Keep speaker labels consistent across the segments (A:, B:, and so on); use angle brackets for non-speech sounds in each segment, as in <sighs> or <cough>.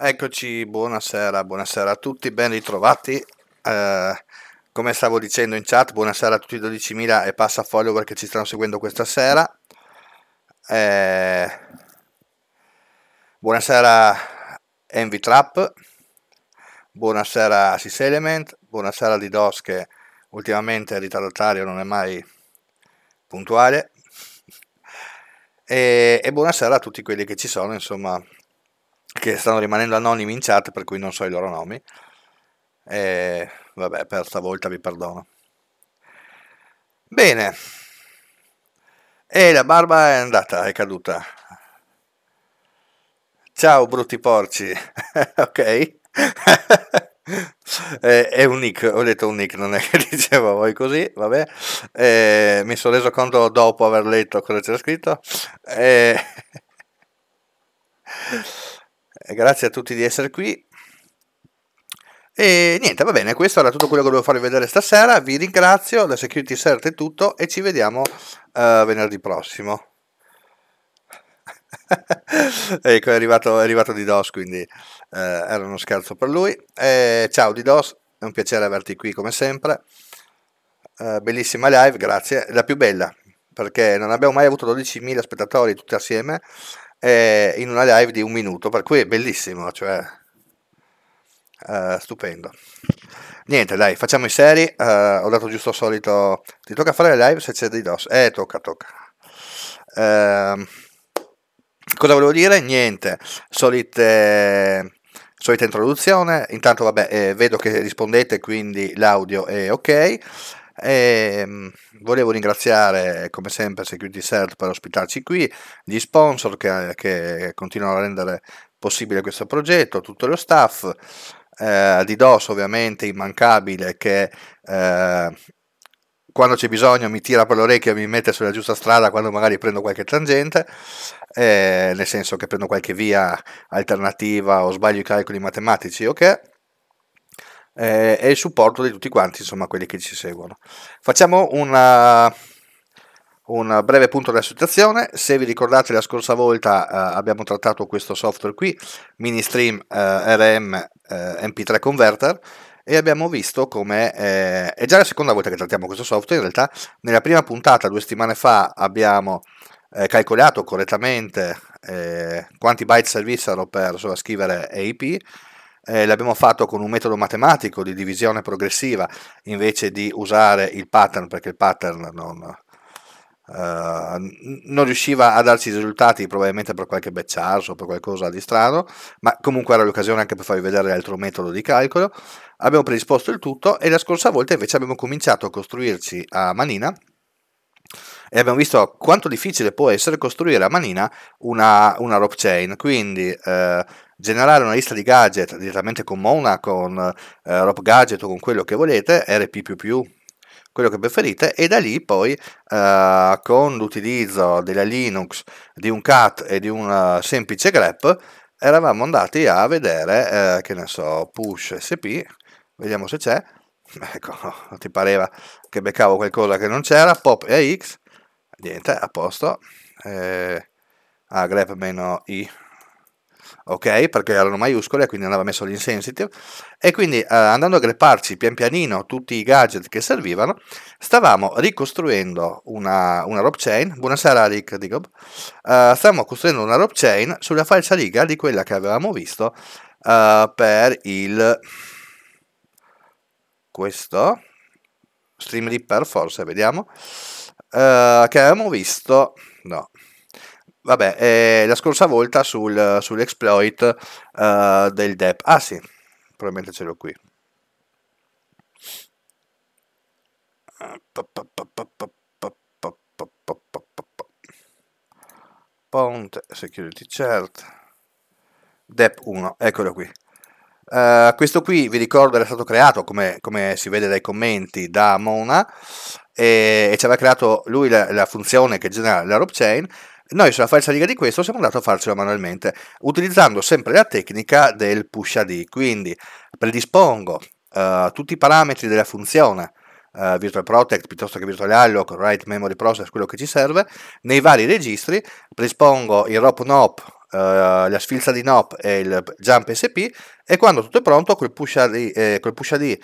A: Eccoci, buonasera, buonasera a tutti, ben ritrovati. Eh, come stavo dicendo in chat, buonasera a tutti i 12.000 e passa follower che ci stanno seguendo questa sera. Eh, buonasera Envy Trap, Buonasera a Syselement, buonasera a Didos che ultimamente ritardatario non è mai puntuale e, e, buonasera a tutti quelli che ci sono, insomma, che stanno rimanendo anonimi in chat per cui non so i loro nomi e vabbè, per stavolta vi perdono. Bene, e la barba è andata, è caduta. Ciao brutti porci, <laughs> ok? <laughs> eh, è un nick, ho detto un nick, non è che <laughs> dicevo voi così, vabbè. Eh, mi sono reso conto dopo aver letto cosa c'era scritto. Eh, <laughs> grazie a tutti di essere qui. E niente, va bene, questo era tutto quello che volevo farvi vedere stasera. Vi ringrazio, da Security Cert è tutto e ci vediamo uh, venerdì prossimo. <laughs> ecco, è arrivato, è arrivato Didos, quindi eh, era uno scherzo per lui. Eh, ciao Didos, è un piacere averti qui come sempre. Eh, bellissima live, grazie. La più bella, perché non abbiamo mai avuto 12.000 spettatori tutti assieme in una live di un minuto, per cui è bellissimo, cioè... Uh, stupendo. Niente, dai, facciamo i seri. Uh, ho dato giusto solito. Ti tocca fare la live se c'è di DOS. Eh, tocca, tocca. Uh, Cosa volevo dire? Niente, solite, solita introduzione. Intanto, vabbè, eh, vedo che rispondete, quindi l'audio è ok. E ehm, volevo ringraziare come sempre Security Cert per ospitarci qui, gli sponsor che, che continuano a rendere possibile questo progetto, tutto lo staff, eh, Didos ovviamente immancabile che eh, quando c'è bisogno mi tira per l'orecchio e mi mette sulla giusta strada quando magari prendo qualche tangente, eh, nel senso che prendo qualche via alternativa o sbaglio i calcoli matematici ok? okay. Eh, e il supporto di tutti quanti, insomma, quelli che ci seguono. Facciamo una, un breve punto della situazione. Se vi ricordate, la scorsa volta eh, abbiamo trattato questo software qui, Ministream eh, RM eh, MP3 Converter e abbiamo visto come eh, è già la seconda volta che trattiamo questo software, in realtà nella prima puntata due settimane fa abbiamo eh, calcolato correttamente eh, quanti byte servissero per scrivere AIP, eh, l'abbiamo fatto con un metodo matematico di divisione progressiva invece di usare il pattern perché il pattern non, eh, non riusciva a darci i risultati probabilmente per qualche becciarso o per qualcosa di strano, ma comunque era l'occasione anche per farvi vedere l'altro metodo di calcolo. Abbiamo predisposto il tutto e la scorsa volta invece abbiamo cominciato a costruirci a manina e abbiamo visto quanto difficile può essere costruire a manina una, una rope chain, quindi eh, generare una lista di gadget direttamente con Mona, con eh, rope gadget o con quello che volete, RP++, quello che preferite e da lì poi eh, con l'utilizzo della Linux, di un cat e di un eh, semplice grep eravamo andati a vedere, eh, che ne so, push sp, vediamo se c'è, <laughs> ecco, <laughs> ti pareva che beccavo qualcosa che non c'era, pop e x, niente, a posto, eh, ah, grep-i ok? Perché erano maiuscole, quindi andava messo l'insensitive. E quindi eh, andando a grepparci pian pianino tutti i gadget che servivano, stavamo ricostruendo una, una rope chain. Buonasera Rick Digob. Eh, stavamo costruendo una rope chain sulla falsa riga di quella che avevamo visto eh, per il... questo... Stream Reaper forse, vediamo. Eh, che avevamo visto... no, Vabbè, eh, la scorsa volta sul, sull'exploit uh, del DEP. Ah sì, probabilmente ce l'ho qui. Pont, Security Cert DEP 1, eccolo qui. Uh, questo qui vi ricordo era stato creato come, come si vede dai commenti da Mona e, e ci aveva creato lui la, la funzione che genera la rope chain noi sulla falsa riga di questo siamo andati a farcelo manualmente, utilizzando sempre la tecnica del push AD, quindi predispongo uh, tutti i parametri della funzione Uh, virtual Protect piuttosto che Virtual Alloc, Write Memory Process, quello che ci serve, nei vari registri prespongo il ROP NOP, uh, la sfilza di NOP e il Jump SP e quando tutto è pronto col push AD, eh, col push AD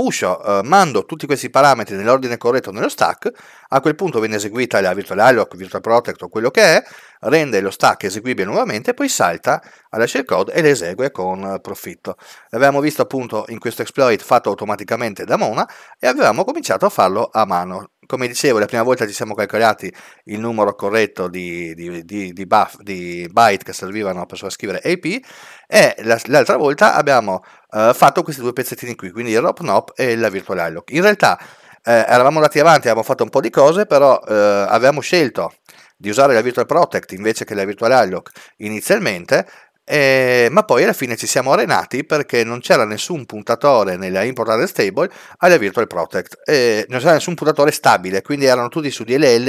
A: pusho, eh, mando tutti questi parametri nell'ordine corretto nello stack, a quel punto viene eseguita la virtual alloc, virtual protect o quello che è, rende lo stack eseguibile nuovamente, poi salta alla shell code e le esegue con eh, profitto. L'avevamo visto appunto in questo exploit fatto automaticamente da Mona e avevamo cominciato a farlo a mano. Come dicevo, la prima volta ci siamo calcolati il numero corretto di, di, di, di buff, byte che servivano per scrivere AP e l'altra volta abbiamo eh, fatto questi due pezzettini qui, quindi il ROPNOP e la virtual alloc. In realtà eh, eravamo andati avanti, avevamo fatto un po' di cose, però eh, avevamo scelto di usare la virtual protect invece che la virtual alloc inizialmente eh, ma poi alla fine ci siamo arenati perché non c'era nessun puntatore nella Imported Stable alla Virtual Protect, eh, non c'era nessun puntatore stabile, quindi erano tutti su DLL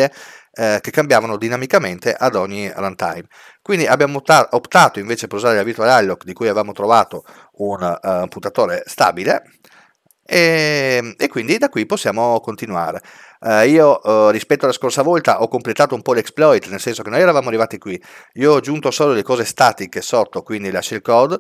A: eh, che cambiavano dinamicamente ad ogni runtime. Quindi abbiamo optato invece per usare la Virtual Alloc di cui avevamo trovato un, uh, puntatore stabile e, ehm, e quindi da qui possiamo continuare. Eh, io eh, rispetto alla scorsa volta ho completato un po' l'exploit, nel senso che noi eravamo arrivati qui, io ho aggiunto solo le cose statiche sotto, quindi la shellcode,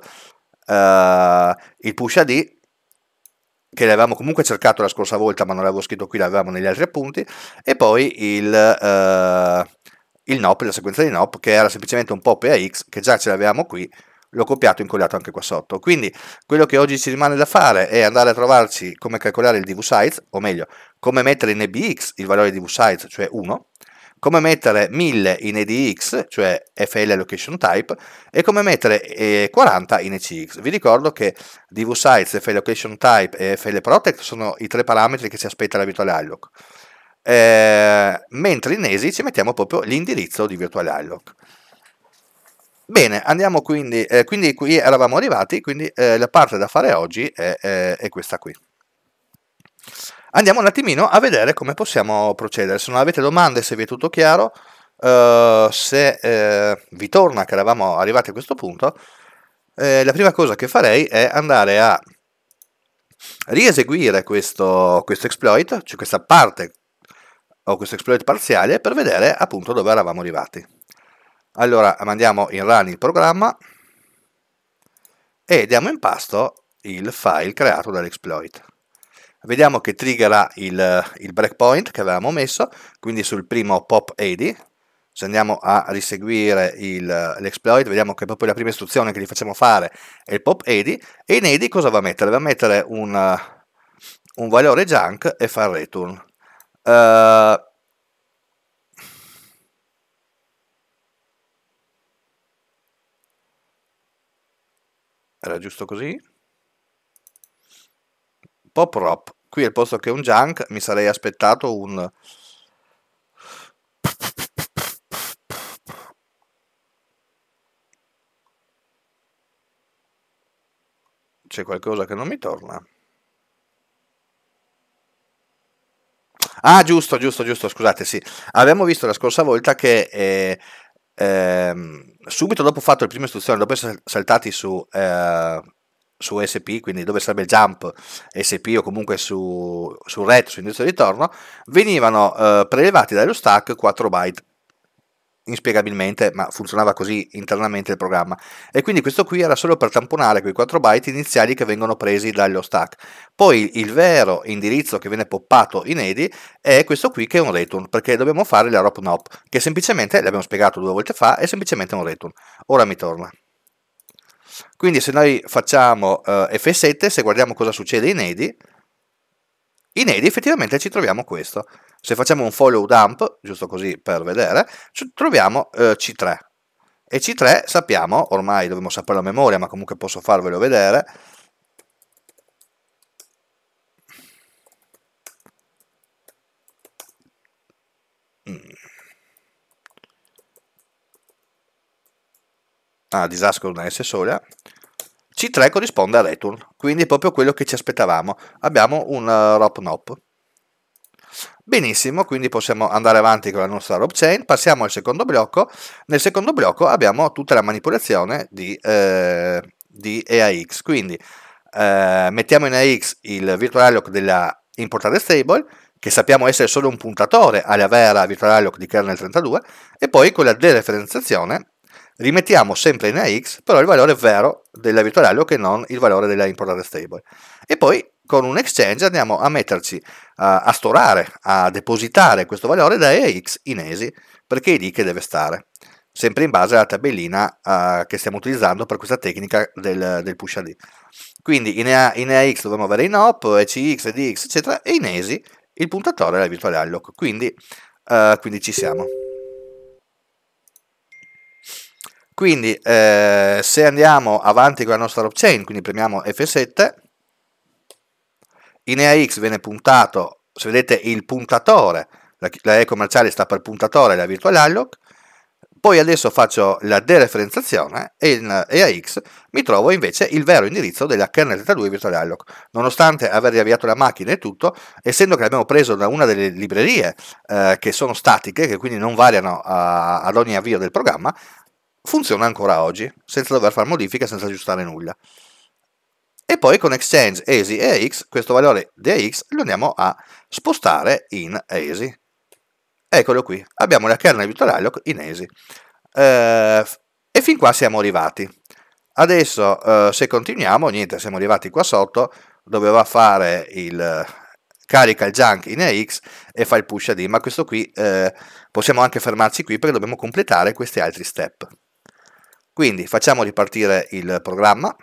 A: eh, il push ad, che l'avevamo comunque cercato la scorsa volta ma non l'avevo scritto qui, l'avevamo negli altri appunti, e poi il, eh, il NOP, la sequenza di NOP, che era semplicemente un pop e AX, che già ce l'avevamo qui, l'ho copiato e incollato anche qua sotto. Quindi quello che oggi ci rimane da fare è andare a trovarci come calcolare il dv o meglio, come mettere in ebx il valore di dv cioè 1, come mettere 1000 in edx, cioè fl Location type, e come mettere 40 eh, in ecx. Vi ricordo che dv fl Location type e fl protect sono i tre parametri che si aspetta la virtual alloc. Eh, mentre in ESI ci mettiamo proprio l'indirizzo di virtual alloc. Bene, andiamo quindi, eh, quindi qui eravamo arrivati, quindi eh, la parte da fare oggi è, è, è questa qui. Andiamo un attimino a vedere come possiamo procedere, se non avete domande, se vi è tutto chiaro, Uh, se uh, vi torna che eravamo arrivati a questo punto, eh, la prima cosa che farei è andare a rieseguire questo, questo exploit, cioè questa parte o questo exploit parziale, per vedere appunto dove eravamo arrivati. Allora mandiamo in run il programma e diamo in pasto il file creato dall'exploit. Vediamo che triggerà il, il breakpoint che avevamo messo, quindi sul primo pop ID, se andiamo a riseguire l'exploit vediamo che proprio la prima istruzione che gli facciamo fare è il pop edi e in edi cosa va a mettere? va a mettere un, un valore junk e fa return uh, Era giusto così? Pop Rop. Qui al posto che un junk mi sarei aspettato un... C'è qualcosa che non mi torna. Ah, giusto, giusto, giusto, scusate, sì. Abbiamo visto la scorsa volta che eh, ehm, subito dopo fatto le prime istruzioni, dopo essere saltati su, eh, su SP, quindi dove sarebbe jump SP o comunque su, su RET, su indirizzo di ritorno, venivano eh, prelevati dallo stack 4 byte inspiegabilmente, ma funzionava così internamente il programma. E quindi questo qui era solo per tamponare quei 4 byte iniziali che vengono presi dallo stack. Poi il vero indirizzo che viene poppato in ADI è questo qui che è un return, perché dobbiamo fare la ROP NOP, che semplicemente, l'abbiamo spiegato due volte fa, è semplicemente un return. Ora mi torna. Quindi se noi facciamo eh, F7, se guardiamo cosa succede in ADI, in ADI effettivamente ci troviamo questo. Se facciamo un follow dump, giusto così per vedere, troviamo eh, C3. E C3 sappiamo, ormai dobbiamo sapere la memoria, ma comunque posso farvelo vedere, mm. ah, disastro una S sola, C3 corrisponde a return, quindi proprio quello che ci aspettavamo. Abbiamo un uh, eh, ROP NOP. Benissimo, quindi possiamo andare avanti con la nostra rob chain. Passiamo al secondo blocco. Nel secondo blocco abbiamo tutta la manipolazione di, eh, di EAX. Quindi eh, mettiamo in AX il virtual alloc della importare stable, che sappiamo essere solo un puntatore alla vera virtual alloc di kernel 32, e poi con la dereferenziazione rimettiamo sempre in AX però il valore vero della virtual alloc e non il valore della importare stable. E poi con un exchange andiamo a metterci a, a storare, a depositare questo valore da EAX in ESI, perché è lì che deve stare, sempre in base alla tabellina uh, che stiamo utilizzando per questa tecnica del, del push AD. Quindi in, EA, in EAX dobbiamo avere in OP, ECX, EDX, eccetera, e in ESI il puntatore è la virtuale alloc, quindi, uh, quindi ci siamo. Quindi eh, se andiamo avanti con la nostra blockchain, quindi premiamo F7, in EAX viene puntato, se vedete il puntatore, la, la E commerciale sta per puntatore, la virtual alloc, poi adesso faccio la dereferenziazione e in EAX mi trovo invece il vero indirizzo della kernel 32 virtual alloc. Nonostante aver riavviato la macchina e tutto, essendo che l'abbiamo preso da una delle librerie eh, che sono statiche, che quindi non variano a, ad ogni avvio del programma, funziona ancora oggi, senza dover fare modifiche, senza aggiustare nulla e poi con Exchange ASI e AX questo valore di AX lo andiamo a spostare in ASI. Eccolo qui, abbiamo la kernel virtual in ASI. Eh, e fin qua siamo arrivati. Adesso eh, se continuiamo, niente, siamo arrivati qua sotto, doveva fare il carica il junk in AX e fa il push ad ma questo qui eh, possiamo anche fermarci qui perché dobbiamo completare questi altri step. Quindi facciamo ripartire il programma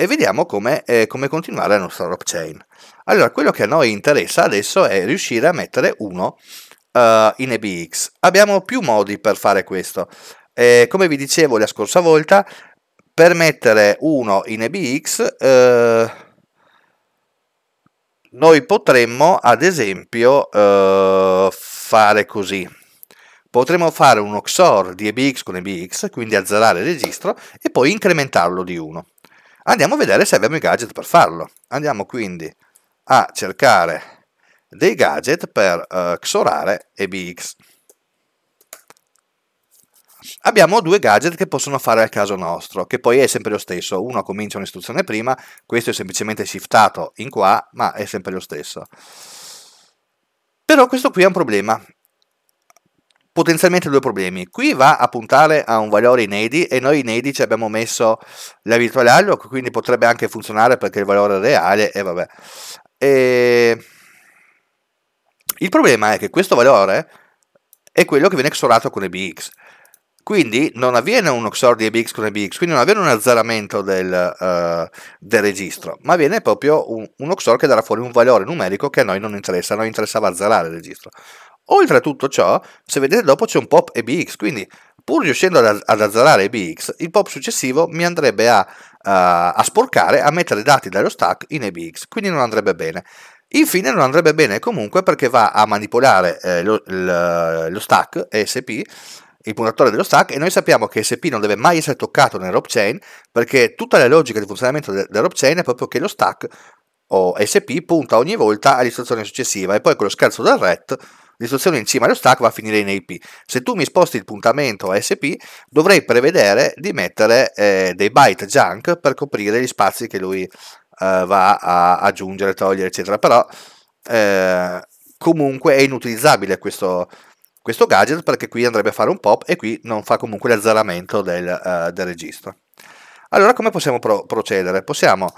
A: e vediamo come, eh, come continuare la nostra blockchain. Allora, quello che a noi interessa adesso è riuscire a mettere uno uh, in EBX. Abbiamo più modi per fare questo. Eh, come vi dicevo la scorsa volta, per mettere uno in EBX... Eh, noi potremmo ad esempio eh, fare così potremmo fare un XOR di EBX con EBX quindi azzerare il registro e poi incrementarlo di 1 Andiamo a vedere se abbiamo i gadget per farlo. Andiamo quindi a cercare dei gadget per eh, xorare EBX. Abbiamo due gadget che possono fare al caso nostro, che poi è sempre lo stesso. Uno comincia un'istruzione prima, questo è semplicemente shiftato in qua, ma è sempre lo stesso. Però questo qui è un problema potenzialmente due problemi. Qui va a puntare a un valore in AD e noi in AD ci abbiamo messo la virtuale alloc, quindi potrebbe anche funzionare perché il valore è reale e vabbè. E... Il problema è che questo valore è quello che viene xorato con EBX. Quindi non avviene un XOR di EBX con EBX, quindi non avviene un azzeramento del, uh, del registro, ma avviene proprio un, un XOR che darà fuori un valore numerico che a noi non interessa, a noi interessava azzerare il registro. Oltre a tutto ciò, se vedete dopo c'è un pop EBX, quindi pur riuscendo ad, azzarare EBX, il pop successivo mi andrebbe a, a, eh, a sporcare, a mettere dati dallo stack in EBX, quindi non andrebbe bene. Infine non andrebbe bene comunque perché va a manipolare eh, lo, lo, lo, stack ESP, il puntatore dello stack, e noi sappiamo che ESP non deve mai essere toccato nel rope chain perché tutta la logica di funzionamento del, del rope chain è proprio che lo stack o SP punta ogni volta all'istruzione successiva e poi con lo scherzo del RET l'istruzione in cima allo stack va a finire in IP. Se tu mi sposti il puntamento a SP, dovrei prevedere di mettere eh, dei byte junk per coprire gli spazi che lui eh, va a aggiungere, togliere, eccetera. Però eh, comunque è inutilizzabile questo, questo gadget perché qui andrebbe a fare un pop e qui non fa comunque l'azzeramento del, uh, del registro. Allora come possiamo pro procedere? Possiamo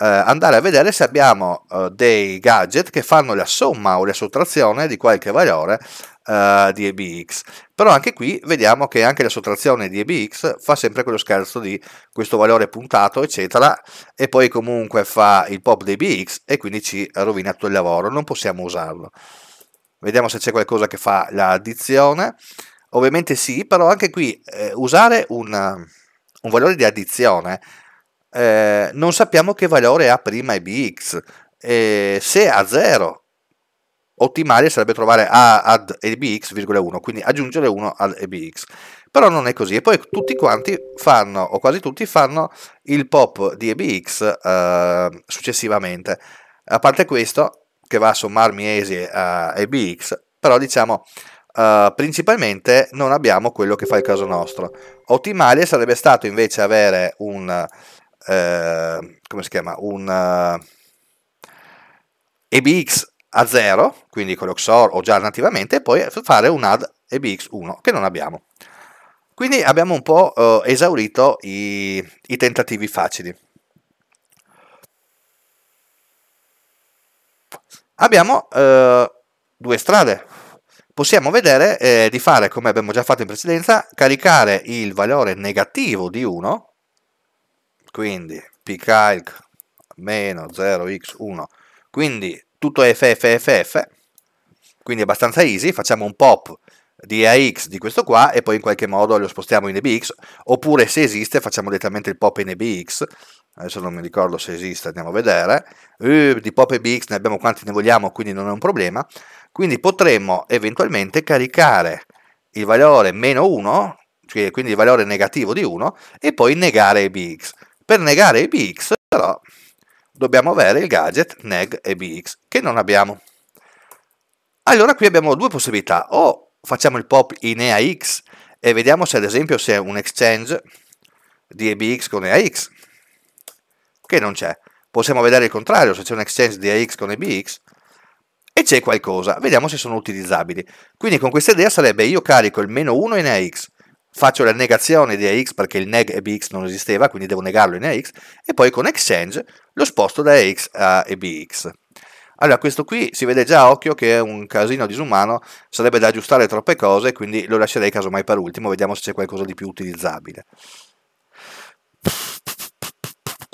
A: eh, andare a vedere se abbiamo eh, dei gadget che fanno la somma o la sottrazione di qualche valore eh, di EBX. Però anche qui vediamo che anche la sottrazione di EBX fa sempre quello scherzo di questo valore puntato, eccetera, e poi comunque fa il pop di EBX e quindi ci rovina tutto il lavoro, non possiamo usarlo. Vediamo se c'è qualcosa che fa l'addizione. Ovviamente sì, però anche qui eh, usare un un valore di addizione, eh, non sappiamo che valore ha prima e bx. Eh, se a 0 ottimale sarebbe trovare a ad ebx,1, quindi aggiungere 1 ad ebx. Però non è così. E poi tutti quanti fanno, o quasi tutti fanno, il pop di ebx eh, successivamente. A parte questo, che va a sommarmi esi a ebx, però diciamo Uh, principalmente non abbiamo quello che fa il caso nostro. Ottimale sarebbe stato invece avere un, uh, come si chiama, un uh, eh, EBX a 0, quindi con l'Oxor o già nativamente, e poi fare un add EBX1 che non abbiamo. Quindi abbiamo un po' esaurito i, i tentativi facili. Abbiamo due strade possiamo vedere eh, di fare, come abbiamo già fatto in precedenza, caricare il valore negativo di 1, quindi pcalc meno 0x1, quindi tutto FFFF, quindi abbastanza easy, facciamo un pop di AX di questo qua e poi in qualche modo lo spostiamo in EBX, oppure se esiste facciamo direttamente il pop in EBX adesso non mi ricordo se esiste, andiamo a vedere, uh, di Pop e Bix ne abbiamo quanti ne vogliamo, quindi non è un problema, quindi potremmo eventualmente caricare il valore meno 1, cioè quindi il valore negativo di 1, e poi negare i bx. Per negare i bx, però, dobbiamo avere il gadget neg e bx, che non abbiamo. Allora qui abbiamo due possibilità, o facciamo il pop in EAX e vediamo se ad esempio se un exchange di EBX con EAX, che non c'è. Possiamo vedere il contrario, se c'è un exchange di AX con EBX, e c'è qualcosa, vediamo se sono utilizzabili. Quindi con questa idea sarebbe io carico il meno 1 in AX, faccio la negazione di AX perché il neg EBX non esisteva, quindi devo negarlo in AX, e poi con exchange lo sposto da AX a EBX. Allora, questo qui si vede già a occhio che è un casino disumano, sarebbe da aggiustare troppe cose, quindi lo lascerei casomai per ultimo, vediamo se c'è qualcosa di più utilizzabile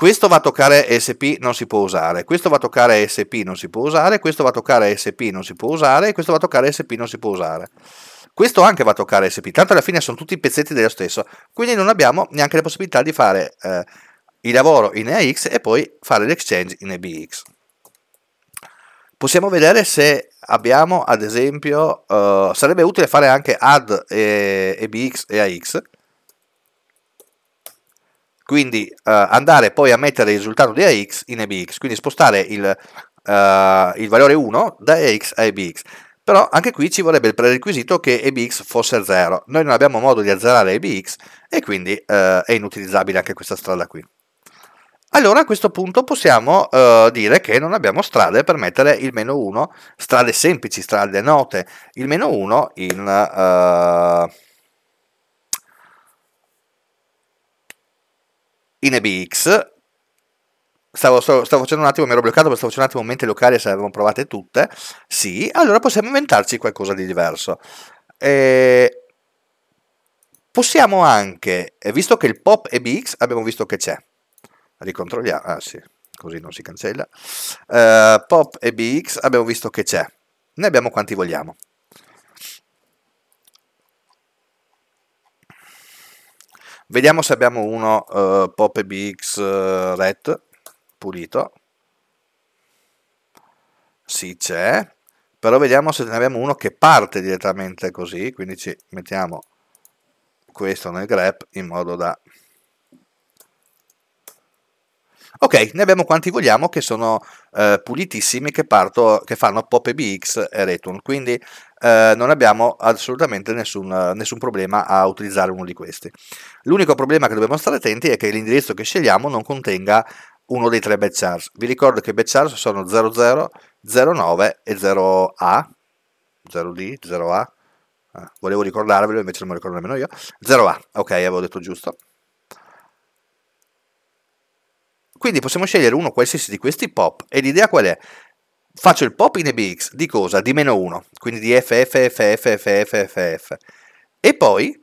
A: questo va a toccare SP, non si può usare, questo va a toccare SP, non si può usare, questo va a toccare SP, non si può usare, questo va a toccare SP, non si può usare. Questo anche va a toccare SP, tanto alla fine sono tutti pezzetti dello stesso, quindi non abbiamo neanche la possibilità di fare eh, il lavoro in EAX e poi fare l'exchange in EBX. Possiamo vedere se abbiamo, ad esempio, eh, sarebbe utile fare anche add eh, e, EBX e AX, quindi eh, andare poi a mettere il risultato di AX in EBX, quindi spostare il, eh, il valore 1 da AX a EBX. Però anche qui ci vorrebbe il prerequisito che EBX fosse 0. Noi non abbiamo modo di azzerare EBX e quindi eh, è inutilizzabile anche questa strada qui. Allora a questo punto possiamo eh, dire che non abbiamo strade per mettere il meno 1, strade semplici, strade note, il meno 1 in, eh, in EBX. Stavo, stavo, stavo, facendo un attimo, mi ero bloccato perché stavo facendo un attimo mente locale se le avevamo provate tutte. Sì, allora possiamo inventarci qualcosa di diverso. E possiamo anche, eh, visto che il pop EBX abbiamo visto che c'è, ricontrolliamo, ah sì, così non si cancella, uh, pop EBX abbiamo visto che c'è, ne abbiamo quanti vogliamo. Vediamo se abbiamo uno uh, Pop uh, Red pulito. Sì, c'è. Però vediamo se ne abbiamo uno che parte direttamente così. Quindi ci mettiamo questo nel grep in modo da Ok, ne abbiamo quanti vogliamo che sono eh, pulitissimi, che, parto, che fanno pop BX e return, quindi eh, non abbiamo assolutamente nessun, nessun, problema a utilizzare uno di questi. L'unico problema che dobbiamo stare attenti è che l'indirizzo che scegliamo non contenga uno dei tre batch charge. Vi ricordo che i batch charge sono 00, 09 e 0A, 0D, 0A, volevo ricordarvelo invece non me lo ricordo nemmeno io, 0A, ok avevo detto giusto. Quindi possiamo scegliere uno qualsiasi di questi pop e l'idea qual è? Faccio il pop in EBX di cosa? Di meno 1, quindi di FFFFFFFF. E poi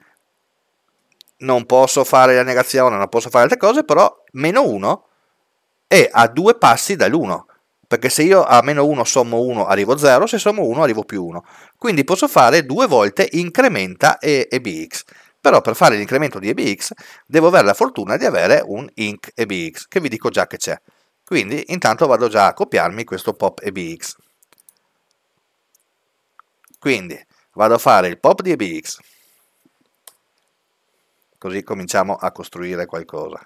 A: non posso fare la negazione, non posso fare altre cose, però meno 1 è a due passi dall'1. Perché se io a meno 1 sommo 1 arrivo 0, se sommo 1 arrivo più 1. Quindi posso fare due volte incrementa EBX. e però per fare l'incremento di EBX devo avere la fortuna di avere un ink EBX, che vi dico già che c'è. Quindi intanto vado già a copiarmi questo pop EBX. Quindi vado a fare il pop di EBX, così cominciamo a costruire qualcosa.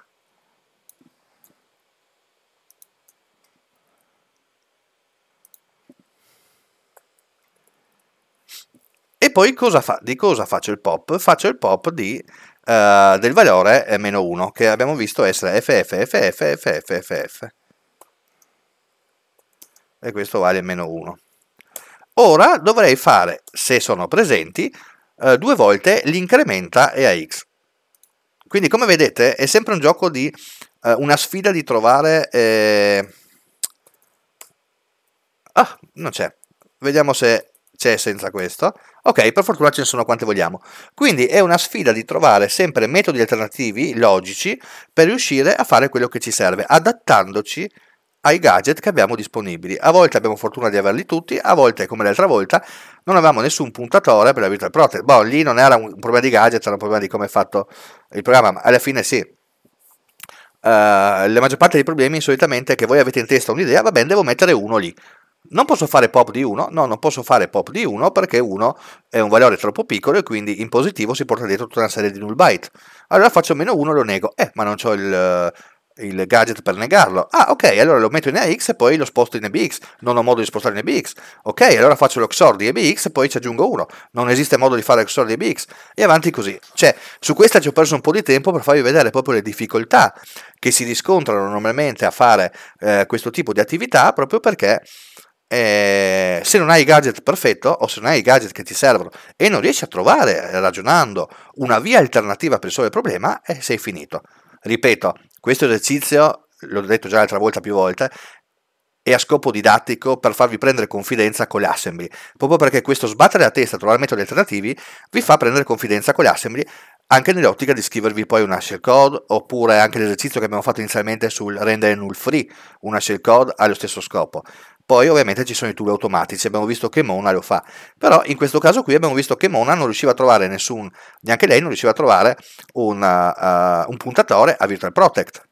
A: E poi cosa fa, di cosa faccio il pop? Faccio il pop di, uh, del valore eh, meno 1 che abbiamo visto essere FFFFFFFF. E questo vale meno 1. Ora dovrei fare, se sono presenti, uh, due volte l'incrementa e a x. Quindi come vedete è sempre un gioco di uh, una sfida di trovare... Eh... Ah, non c'è. Vediamo se c'è senza questo. Ok, per fortuna ce ne sono quante vogliamo. Quindi è una sfida di trovare sempre metodi alternativi, logici, per riuscire a fare quello che ci serve, adattandoci ai gadget che abbiamo disponibili. A volte abbiamo fortuna di averli tutti, a volte, come l'altra volta, non avevamo nessun puntatore per la virtual protect. Boh, lì non era un problema di gadget, era un problema di come è fatto il programma, ma alla fine sì. Uh, la maggior parte dei problemi solitamente è che voi avete in testa un'idea, va bene, devo mettere uno lì. Non posso fare pop di 1? No, non posso fare pop di 1 perché 1 è un valore troppo piccolo e quindi in positivo si porta dietro tutta una serie di null byte. Allora faccio meno 1 e lo nego. Eh, ma non ho il, il, gadget per negarlo. Ah, ok, allora lo metto in AX e poi lo sposto in EBX. Non ho modo di spostare in EBX. Ok, allora faccio lo XOR di EBX e poi ci aggiungo 1. Non esiste modo di fare XOR di EBX. E avanti così. Cioè, su questa ci ho perso un po' di tempo per farvi vedere proprio le difficoltà che si riscontrano normalmente a fare eh, questo tipo di attività proprio perché eh, se non hai i gadget perfetto o se non hai i gadget che ti servono e non riesci a trovare eh, ragionando una via alternativa per risolvere il problema, eh, sei finito. Ripeto, questo esercizio, l'ho detto già l'altra volta più volte, è a scopo didattico per farvi prendere confidenza con l'assembly, proprio perché questo sbattere la testa, trovare metodi alternativi, vi fa prendere confidenza con l'assembly anche nell'ottica di scrivervi poi una shellcode oppure anche l'esercizio che abbiamo fatto inizialmente sul rendere null free, una shellcode ha lo stesso scopo. Poi ovviamente ci sono i tool automatici, abbiamo visto che Mona lo fa, però in questo caso qui abbiamo visto che Mona non riusciva a trovare nessun, neanche lei non riusciva a trovare una, uh, eh, un puntatore a Virtual Protect.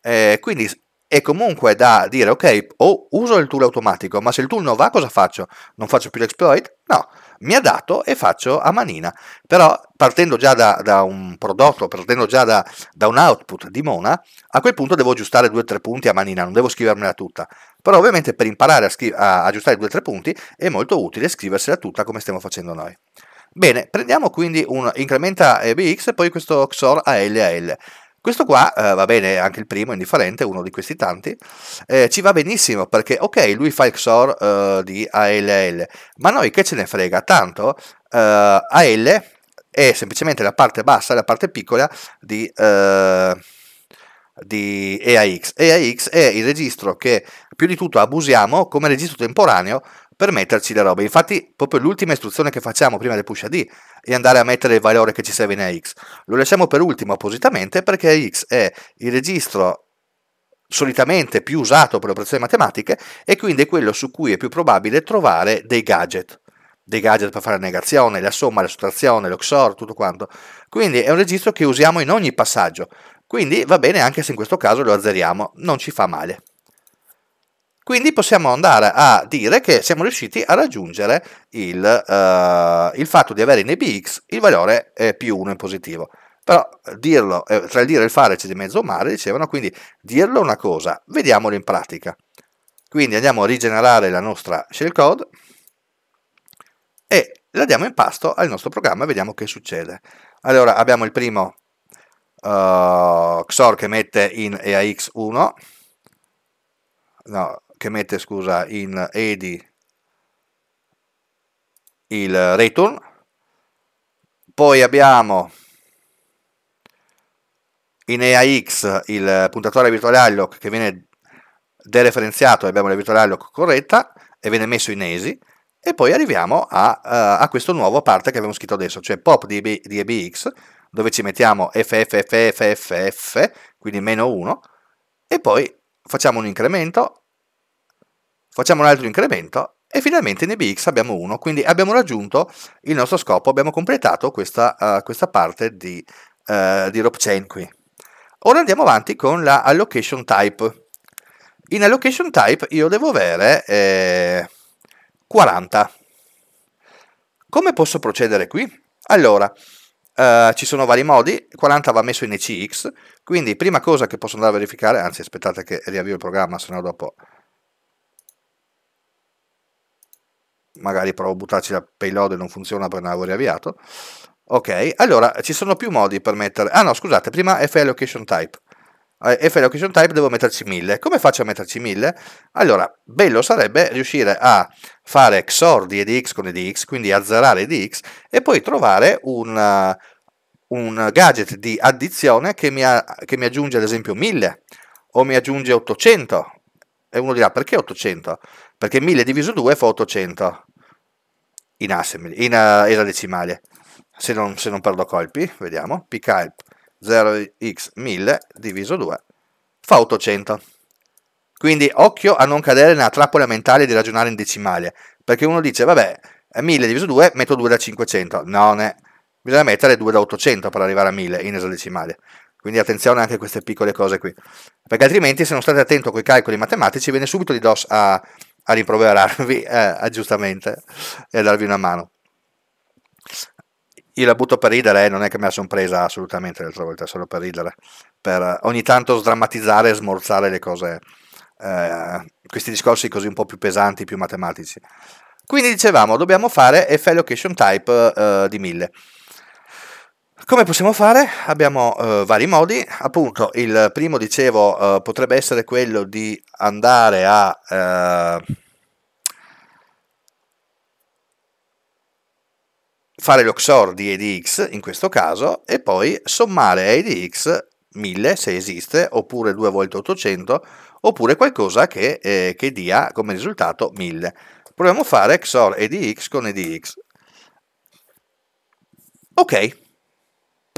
A: Eh, quindi è comunque da dire ok, o uso il tool automatico, ma se il tool non va cosa faccio? Non faccio più l'exploit? No, mi ha dato e faccio a manina. Però partendo già da, da un prodotto, partendo già da, da, un output di Mona, a quel punto devo aggiustare due o tre punti a manina, non devo scrivermela tutta. Però ovviamente per imparare a, scri- a aggiustare due o tre punti è molto utile scriversela tutta come stiamo facendo noi. Bene, prendiamo quindi un incrementa EBX eh, e poi questo XOR AL AL. Questo qua eh, va bene, anche il primo, indifferente, uno di questi tanti, eh, ci va benissimo perché, ok, lui fa il XOR eh, di ALL, ma noi che ce ne frega tanto, eh, AL è semplicemente la parte bassa, la parte piccola di eh, di EAX. EAX è il registro che più di tutto abusiamo come registro temporaneo per metterci le robe. Infatti, proprio l'ultima istruzione che facciamo prima del push AD è andare a mettere il valore che ci serve in AX. Lo lasciamo per ultimo appositamente perché AX è il registro solitamente più usato per le operazioni matematiche e quindi è quello su cui è più probabile trovare dei gadget dei gadget per fare la negazione, la somma, la sottrazione, l'oxor, tutto quanto. Quindi è un registro che usiamo in ogni passaggio. Quindi va bene anche se in questo caso lo azzeriamo, non ci fa male. Quindi possiamo andare a dire che siamo riusciti a raggiungere il, eh, il fatto di avere in EBX il valore eh, più 1 in positivo. Però eh, dirlo, eh, tra il dire e il fare c'è di mezzo mare, dicevano, quindi dirlo è una cosa, vediamolo in pratica. Quindi andiamo a rigenerare la nostra shellcode e la diamo in pasto al nostro programma e vediamo che succede. Allora abbiamo il primo uh, XOR che mette in EAX1, no, che mette scusa, in edi il return poi abbiamo in EAX il puntatore virtual alloc che viene dereferenziato abbiamo la virtual alloc corretta e viene messo in ESI e poi arriviamo a, uh, a questo nuovo parte che abbiamo scritto adesso cioè pop di, di EBX dove ci mettiamo FFFFFF quindi meno 1 e poi facciamo un incremento facciamo un altro incremento e finalmente in EBX abbiamo 1, quindi abbiamo raggiunto il nostro scopo, abbiamo completato questa, uh, questa parte di, uh, di rope chain qui. Ora andiamo avanti con la allocation type. In allocation type io devo avere eh, 40. Come posso procedere qui? Allora, Uh, ci sono vari modi, 40 va messo in ECX, quindi prima cosa che posso andare a verificare, anzi aspettate che riavvio il programma, se no dopo magari provo a buttarci la payload e non funziona perché non avevo riavviato. Ok, allora ci sono più modi per mettere... Ah no, scusate, prima F allocation type. Eh, F allocation type devo metterci 1000. Come faccio a metterci 1000? Allora, bello sarebbe riuscire a fare XOR di EDX con EDX, quindi azzerare EDX, e poi trovare un, un gadget di addizione che mi, ha, che mi aggiunge ad esempio 1000 o mi aggiunge 800. E uno dirà, perché 800? perché 1000 diviso 2 fa 800 in, assembly, in uh, esadecimale, se non, se non perdo colpi, vediamo, pcalp 0x1000 diviso 2 fa 800. Quindi occhio a non cadere nella trappola mentale di ragionare in decimale, perché uno dice, vabbè, 1000 diviso 2 metto 2 da 500, non è, bisogna mettere 2 da 800 per arrivare a 1000 in esadecimale. Quindi attenzione anche a queste piccole cose qui, perché altrimenti se non state attento con i calcoli matematici viene subito di DOS a a rimproverarvi <laughs> eh, giustamente e a darvi una mano. Io la butto per ridere, eh, non è che mi ha sorpresa assolutamente l'altra volta, solo per ridere, per ogni tanto sdrammatizzare e smorzare le cose, eh, questi discorsi così un po' più pesanti, più matematici. Quindi dicevamo, dobbiamo fare FL Location Type eh, di 1000. Come possiamo fare? Abbiamo eh, vari modi, appunto il primo dicevo eh, potrebbe essere quello di andare a eh, fare lo XOR di edx in questo caso e poi sommare edx 1000 se esiste oppure 2 volte 800 oppure qualcosa che, eh, che dia come risultato 1000. Proviamo a fare XOR edx con edx. Ok,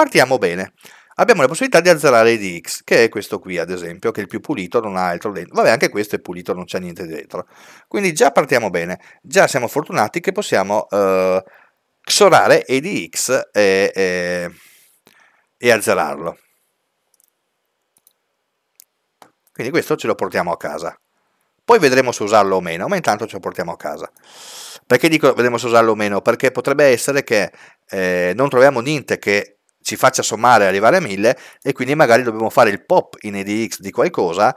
A: partiamo bene. Abbiamo la possibilità di azzerare di x, che è questo qui ad esempio, che è il più pulito, non ha altro dentro. Vabbè, anche questo è pulito, non c'è niente dentro. Quindi già partiamo bene, già siamo fortunati che possiamo eh, xorare e di x e, e, e azzerarlo. Quindi questo ce lo portiamo a casa. Poi vedremo se usarlo o meno, ma intanto ce lo portiamo a casa. Perché dico vedremo se usarlo o meno? Perché potrebbe essere che eh, non troviamo niente che ci faccia sommare e arrivare a 1000 e quindi magari dobbiamo fare il pop in EDX di qualcosa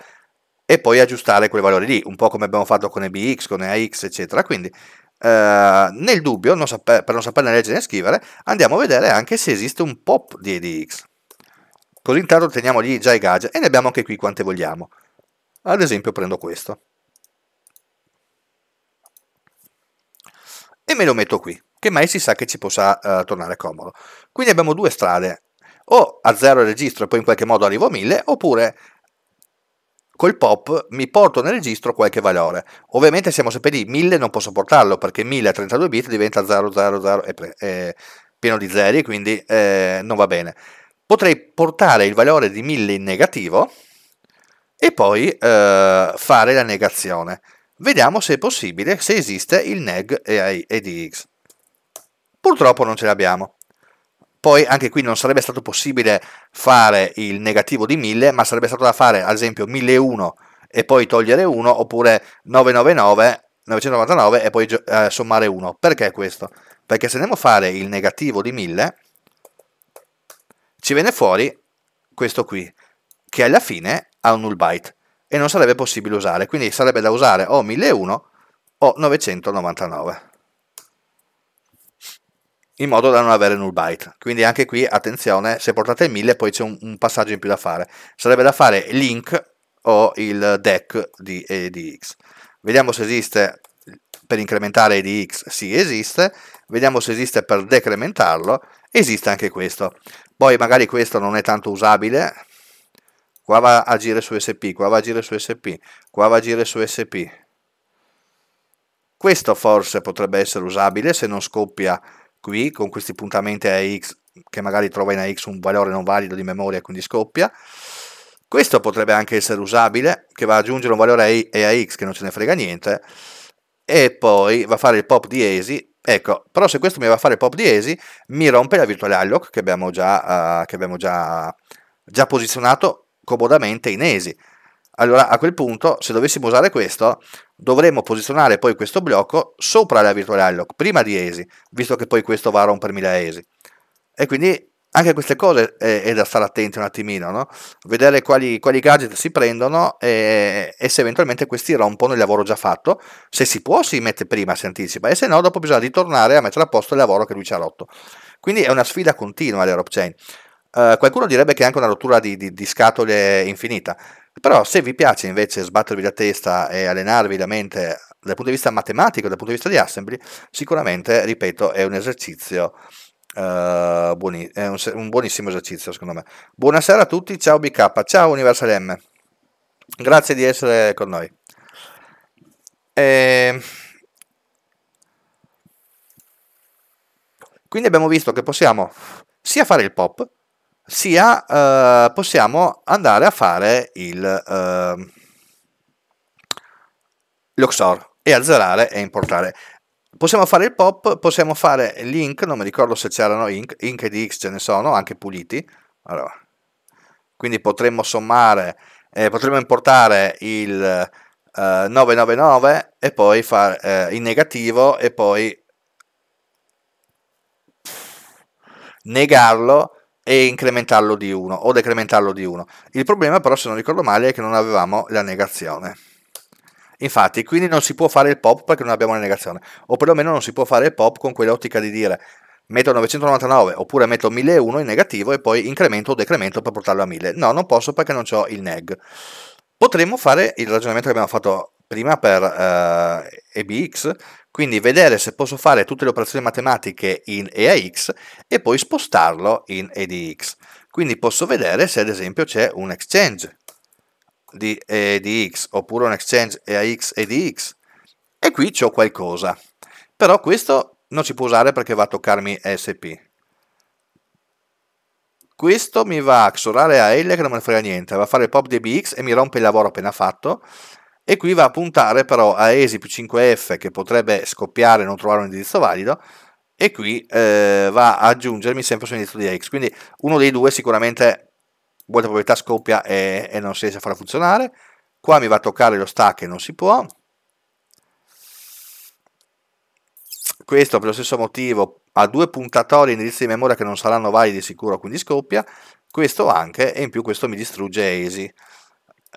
A: e poi aggiustare quel valore lì, un po' come abbiamo fatto con EBX, con EAX, eccetera. Quindi eh, nel dubbio, non saper, per non saperne leggere né scrivere, andiamo a vedere anche se esiste un pop di EDX. Così intanto teniamo lì già i gadget e ne abbiamo anche qui quante vogliamo. Ad esempio prendo questo. E me lo metto qui che mai si sa che ci possa eh, tornare comodo. Quindi abbiamo due strade, o a zero il registro e poi in qualche modo arrivo a 1000, oppure col pop mi porto nel registro qualche valore. Ovviamente siamo sempre lì, 1000 non posso portarlo perché 1000 a 32 bit diventa 000 e, e pieno di zeri, quindi eh, non va bene. Potrei portare il valore di 1000 in negativo e poi eh, fare la negazione. Vediamo se è possibile, se esiste il neg EIDX. Purtroppo non ce l'abbiamo. Poi anche qui non sarebbe stato possibile fare il negativo di 1000, ma sarebbe stato da fare ad esempio 1001 e poi togliere 1, oppure 999, 999 e poi eh, sommare 1. Perché questo? Perché se andiamo a fare il negativo di 1000, ci viene fuori questo qui, che alla fine ha un null byte e non sarebbe possibile usare, quindi sarebbe da usare o 1001 o 999 in modo da non avere null byte. Quindi anche qui attenzione, se portate il 1000 poi c'è un, un, passaggio in più da fare. Sarebbe da fare link o il deck di EDX. Vediamo se esiste per incrementare EDX, sì esiste, vediamo se esiste per decrementarlo, esiste anche questo. Poi magari questo non è tanto usabile, qua va a agire su SP, qua va a agire su SP, qua va a agire su SP. Questo forse potrebbe essere usabile se non scoppia qui con questi puntamenti AX che magari trova in AX un valore non valido di memoria quindi scoppia questo potrebbe anche essere usabile che va ad aggiungere un valore AX che non ce ne frega niente e poi va a fare il pop di ESI ecco però se questo mi va a fare il pop di ESI mi rompe la virtuale alloc che abbiamo già, uh, che abbiamo già, già posizionato comodamente in ESI allora a quel punto, se dovessimo usare questo, dovremmo posizionare poi questo blocco sopra la virtual alloc, prima di ESI, visto che poi questo va a rompere rompermila ESI. E quindi anche queste cose è, è da stare attenti un attimino, no? vedere quali, quali, gadget si prendono e, e, se eventualmente questi rompono il lavoro già fatto, se si può si mette prima, si anticipa, e se no dopo bisogna ritornare a mettere a posto il lavoro che lui ci ha rotto. Quindi è una sfida continua l'Europe Chain. Uh, qualcuno direbbe che è anche una rottura di, di, di scatole infinita. Però se vi piace invece sbattervi la testa e allenarvi la mente dal punto di vista matematico, dal punto di vista di assembly, sicuramente, ripeto, è un esercizio Uh, buoni, è un, un, buonissimo esercizio secondo me. Buonasera a tutti, ciao BK, ciao Universal M, grazie di essere con noi. E... Ehm, quindi abbiamo visto che possiamo sia fare il pop, sia eh, possiamo andare a fare il eh, l'oxor e azzerare e importare. Possiamo fare il pop, possiamo fare l'ink, non mi ricordo se c'erano ink, ink e dx ce ne sono, anche puliti. Allora, quindi potremmo sommare, eh, potremmo importare il eh, 999 e poi fare eh, in negativo e poi negarlo e incrementarlo di 1 o decrementarlo di 1. Il problema però, se non ricordo male, è che non avevamo la negazione. Infatti, quindi non si può fare il pop perché non abbiamo la negazione, o perlomeno non si può fare il pop con quell'ottica di dire metto 999 oppure metto 1001 in negativo e poi incremento o decremento per portarlo a 1000. No, non posso perché non ho il neg. Potremmo fare il ragionamento che abbiamo fatto prima per eh, EBX, quindi vedere se posso fare tutte le operazioni matematiche in EAX e poi spostarlo in EDX. Quindi posso vedere se ad esempio c'è un exchange di EDX oppure un exchange EAX EDX. E qui c'ho qualcosa. Però questo non si può usare perché va a toccarmi SP. Questo mi va a xorare a L che non me ne frega niente, va a fare pop dbx e mi rompe il lavoro appena fatto e qui va a puntare però a ESI più 5F che potrebbe scoppiare e non trovare un indirizzo valido e qui eh, va a aggiungermi sempre sull'indirizzo di X quindi uno dei due sicuramente molta probabilità scoppia e, e non si riesce a farla funzionare qua mi va a toccare lo stack e non si può questo per lo stesso motivo ha due puntatori indirizzi di memoria che non saranno validi sicuro quindi scoppia questo anche e in più questo mi distrugge ASI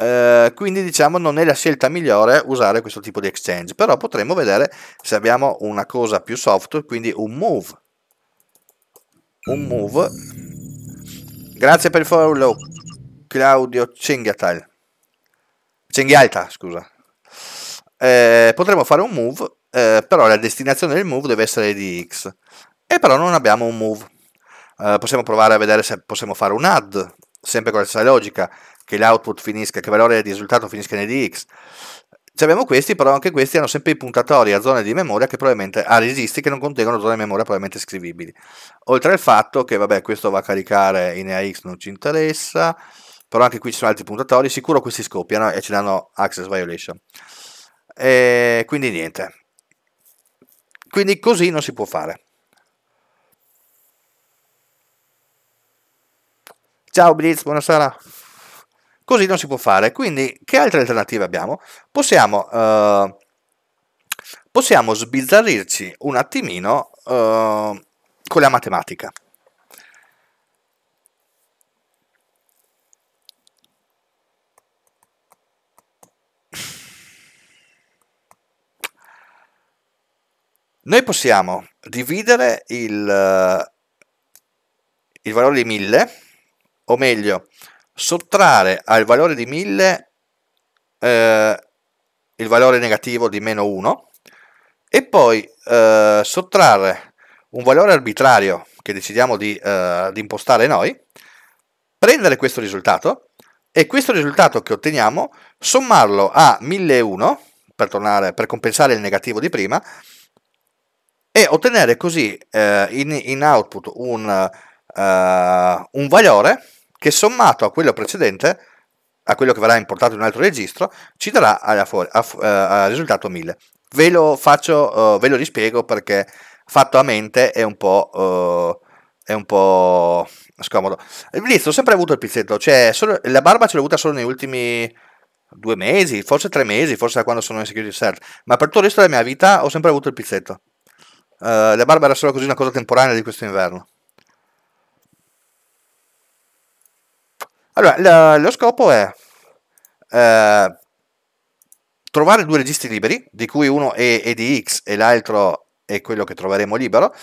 A: eh, quindi diciamo non è la scelta migliore usare questo tipo di exchange, però potremmo vedere se abbiamo una cosa più soft, quindi un move. Un move. Grazie per il follow, Claudio Cinghiatal. Cinghialta, scusa. Eh, potremmo fare un move, eh, però la destinazione del move deve essere di X. E però non abbiamo un move. Eh, possiamo provare a vedere se possiamo fare un add, sempre con la stessa logica che l'output finisca, che il valore del risultato finisca nei DX. Ci abbiamo questi, però anche questi hanno sempre i puntatori a zone di memoria che probabilmente a resisti che non contengono zone di memoria probabilmente scrivibili. Oltre al fatto che, vabbè, questo va a caricare in AX, non ci interessa, però anche qui ci sono altri puntatori, sicuro questi scoppiano e ci danno access violation. E quindi niente. Quindi così non si può fare. Ciao Blitz, buonasera. Così non si può fare. Quindi che altre alternative abbiamo? Possiamo, eh, possiamo sbizzarrirci un attimino eh, con la matematica. Noi possiamo dividere il, eh, il valore di 1000, o meglio, sottrarre al valore di 1000 eh, il valore negativo di meno 1 e poi eh, sottrarre un valore arbitrario che decidiamo di, eh, di impostare noi, prendere questo risultato e questo risultato che otteniamo sommarlo a 1001 per, tornare, per compensare il negativo di prima e ottenere così eh, in, in, output un, uh, un valore che sommato a quello precedente, a quello che verrà importato in un altro registro, ci darà eh, al risultato 1000. Ve lo faccio, uh, ve lo rispiego perché fatto a mente è un po'... Uh, è un po' scomodo. L'inizio ho sempre avuto il pizzetto, cioè solo, la barba ce l'ho avuta solo negli ultimi due mesi, forse tre mesi, forse da quando sono in security search, ma per tutto il resto della mia vita ho sempre avuto il pizzetto. Uh, la barba era solo così una cosa temporanea di questo inverno. Allora, lo scopo è eh, trovare due registri liberi, di cui uno è EDX e l'altro è quello che troveremo libero,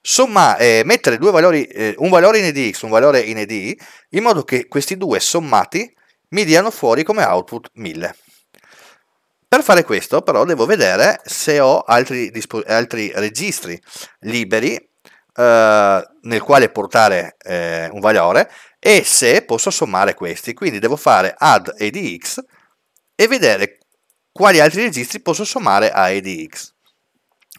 A: somma, eh, mettere due valori, eh, un valore in EDX, un valore in EDI, in modo che questi due sommati mi diano fuori come output 1000. Per fare questo però devo vedere se ho altri, altri registri liberi eh, nel quale portare eh, un valore e se posso sommare questi. Quindi devo fare add edx e vedere quali altri registri posso sommare a edx.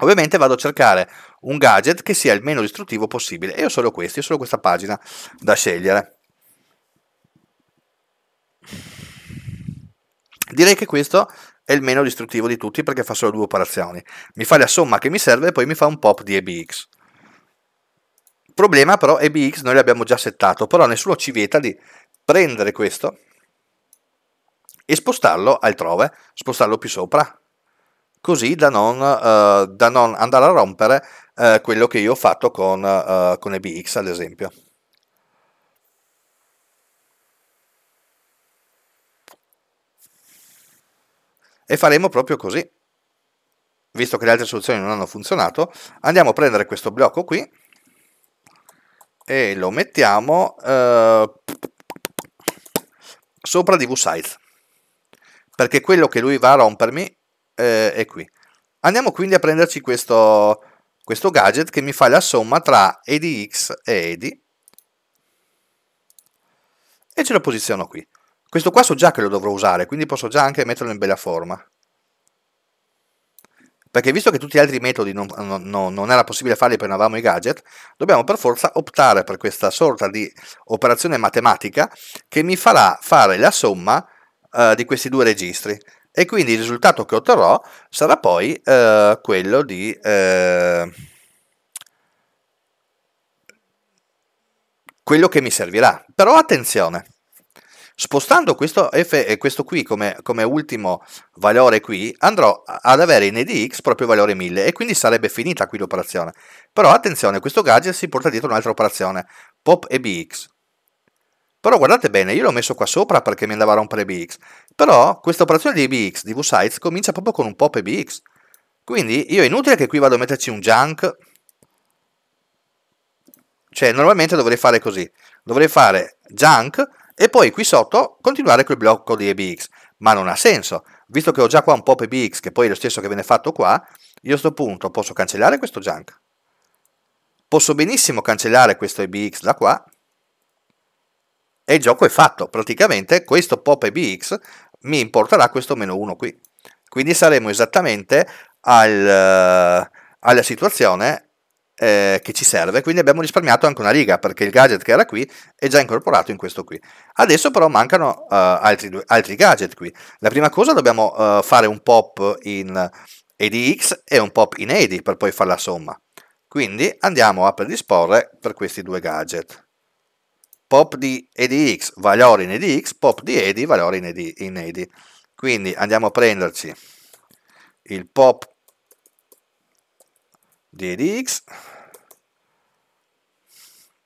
A: Ovviamente vado a cercare un gadget che sia il meno distruttivo possibile e ho solo questi, ho solo questa pagina da scegliere. Direi che questo è il meno distruttivo di tutti perché fa solo due operazioni. Mi fa la somma che mi serve e poi mi fa un pop di EBX. Problema però EBX noi l'abbiamo già settato, però nessuno ci vieta di prendere questo e spostarlo altrove, spostarlo più sopra, così da non, eh, da non andare a rompere eh, quello che io ho fatto con, eh, con EBX ad esempio. E faremo proprio così. Visto che le altre soluzioni non hanno funzionato, andiamo a prendere questo blocco qui, e lo mettiamo eh, sopra di VSize perché quello che lui va a rompermi eh, è qui andiamo quindi a prenderci questo, questo gadget che mi fa la somma tra edx e edi e ce lo posiziono qui questo qua so già che lo dovrò usare quindi posso già anche metterlo in bella forma perché visto che tutti gli altri metodi non, non, non, era possibile farli perché non avevamo i gadget, dobbiamo per forza optare per questa sorta di operazione matematica che mi farà fare la somma eh, di questi due registri e quindi il risultato che otterrò sarà poi eh, quello di... Eh, quello che mi servirà. Però attenzione, Spostando questo F e questo qui come, come, ultimo valore qui, andrò ad avere in EDX proprio valore 1000 e quindi sarebbe finita qui l'operazione. Però attenzione, questo gadget si porta dietro un'altra operazione, pop e BX. Però guardate bene, io l'ho messo qua sopra perché mi andava a rompere BX. Però questa operazione di BX, di VSites, comincia proprio con un pop e BX. Quindi io è inutile che qui vado a metterci un junk. Cioè normalmente dovrei fare così. Dovrei fare junk e poi qui sotto continuare col blocco di EBX, ma non ha senso, visto che ho già qua un pop EBX che poi è lo stesso che viene fatto qua, io a questo punto posso cancellare questo junk, posso benissimo cancellare questo EBX da qua, e il gioco è fatto, praticamente questo pop EBX mi importerà questo meno 1 qui, quindi saremo esattamente al, eh, alla situazione eh, che ci serve, quindi abbiamo risparmiato anche una riga perché il gadget che era qui è già incorporato in questo qui. Adesso però mancano uh, altri, due, altri, gadget qui. La prima cosa dobbiamo uh, fare un pop in ADX e un pop in AD per poi fare la somma. Quindi andiamo a predisporre per questi due gadget. Pop di ADX, valore in ADX, pop di AD, valore in AD. In AD. Quindi andiamo a prenderci il pop d di x,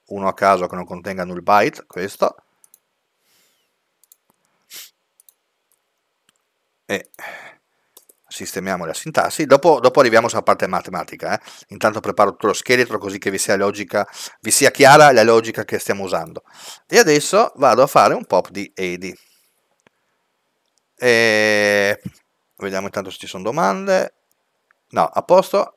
A: uno a caso che non contenga null byte, questo, e sistemiamo la sintassi, dopo, dopo arriviamo sulla parte matematica, eh. intanto preparo tutto lo scheletro così che vi sia, logica, vi sia chiara la logica che stiamo usando. E adesso vado a fare un pop di AD. E... Vediamo intanto se ci sono domande. No, a posto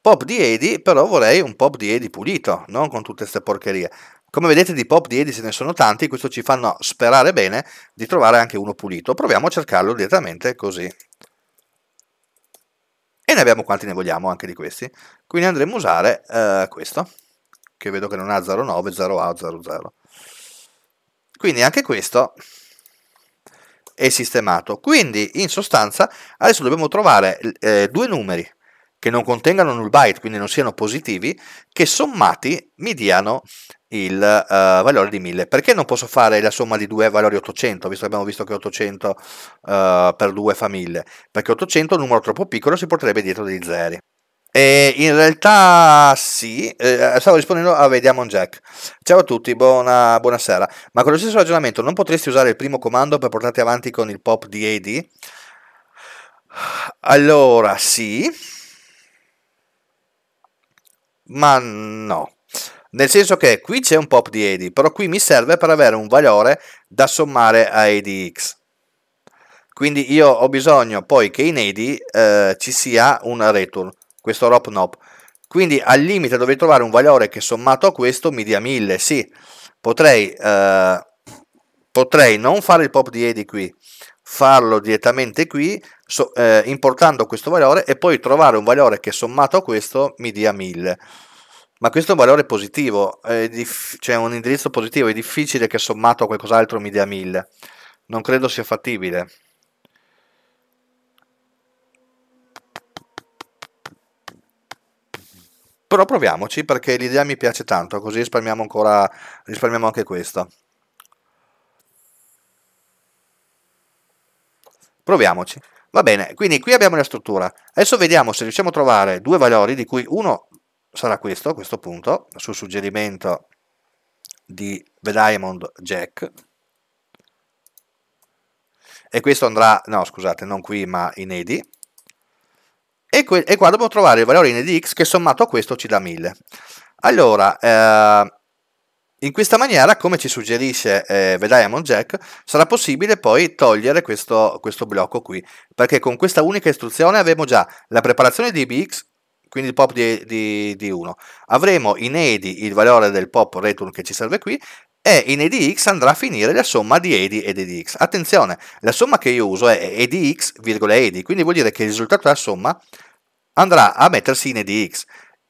A: pop di Edi, però vorrei un pop di Edi pulito, non con tutte queste porcherie. Come vedete di pop di Edi se ne sono tanti, questo ci fanno sperare bene di trovare anche uno pulito. Proviamo a cercarlo direttamente così. E ne abbiamo quanti ne vogliamo anche di questi. Quindi andremo a usare eh, questo, che vedo che non ha 09, 0A, 00. Quindi anche questo e sistemato. Quindi, in sostanza, adesso dobbiamo trovare eh, due numeri che non contengano null byte, quindi non siano positivi, che sommati mi diano il uh, valore di 1000. Perché non posso fare la somma di due valori 800, visto che abbiamo visto che 800 uh, eh, per 2 fa 1000? Perché 800 è un numero troppo piccolo, si porterebbe dietro degli zeri. E in realtà sì, eh, stavo rispondendo a Vediamo Jack. Ciao a tutti, buona, buonasera. Ma con lo stesso ragionamento non potresti usare il primo comando per portarti avanti con il pop di DAD? Allora sì, ma no. Nel senso che qui c'è un pop di AD, però qui mi serve per avere un valore da sommare a ADX. Quindi io ho bisogno poi che in AD eh, ci sia un return questo ROP knob. Quindi al limite dovrei trovare un valore che sommato a questo mi dia 1000, sì, potrei, eh, potrei non fare il pop di edi qui, farlo direttamente qui, so, eh, importando questo valore e poi trovare un valore che sommato a questo mi dia 1000. Ma questo è un valore positivo, cioè un indirizzo positivo, è difficile che sommato a qualcos'altro mi dia 1000. Non credo sia fattibile. Però proviamoci perché l'idea mi piace tanto, così risparmiamo ancora, risparmiamo anche questo. Proviamoci. Va bene, quindi qui abbiamo la struttura. Adesso vediamo se riusciamo a trovare due valori, di cui uno sarà questo, a questo punto, sul suggerimento di The Diamond Jack. E questo andrà, no scusate, non qui ma in Edi e, que- e, qua dobbiamo trovare il valore di x che sommato a questo ci dà 1000. Allora, eh, in questa maniera, come ci suggerisce eh, The Diamond Jack, sarà possibile poi togliere questo, questo blocco qui, perché con questa unica istruzione avremo già la preparazione di bx, quindi il pop di, di, di 1. Avremo in edi il valore del pop return che ci serve qui e in E andrà a finire la somma di EDI ed E Attenzione, la somma che io uso è E EDI, quindi vuol dire che il risultato della somma andrà a mettersi in E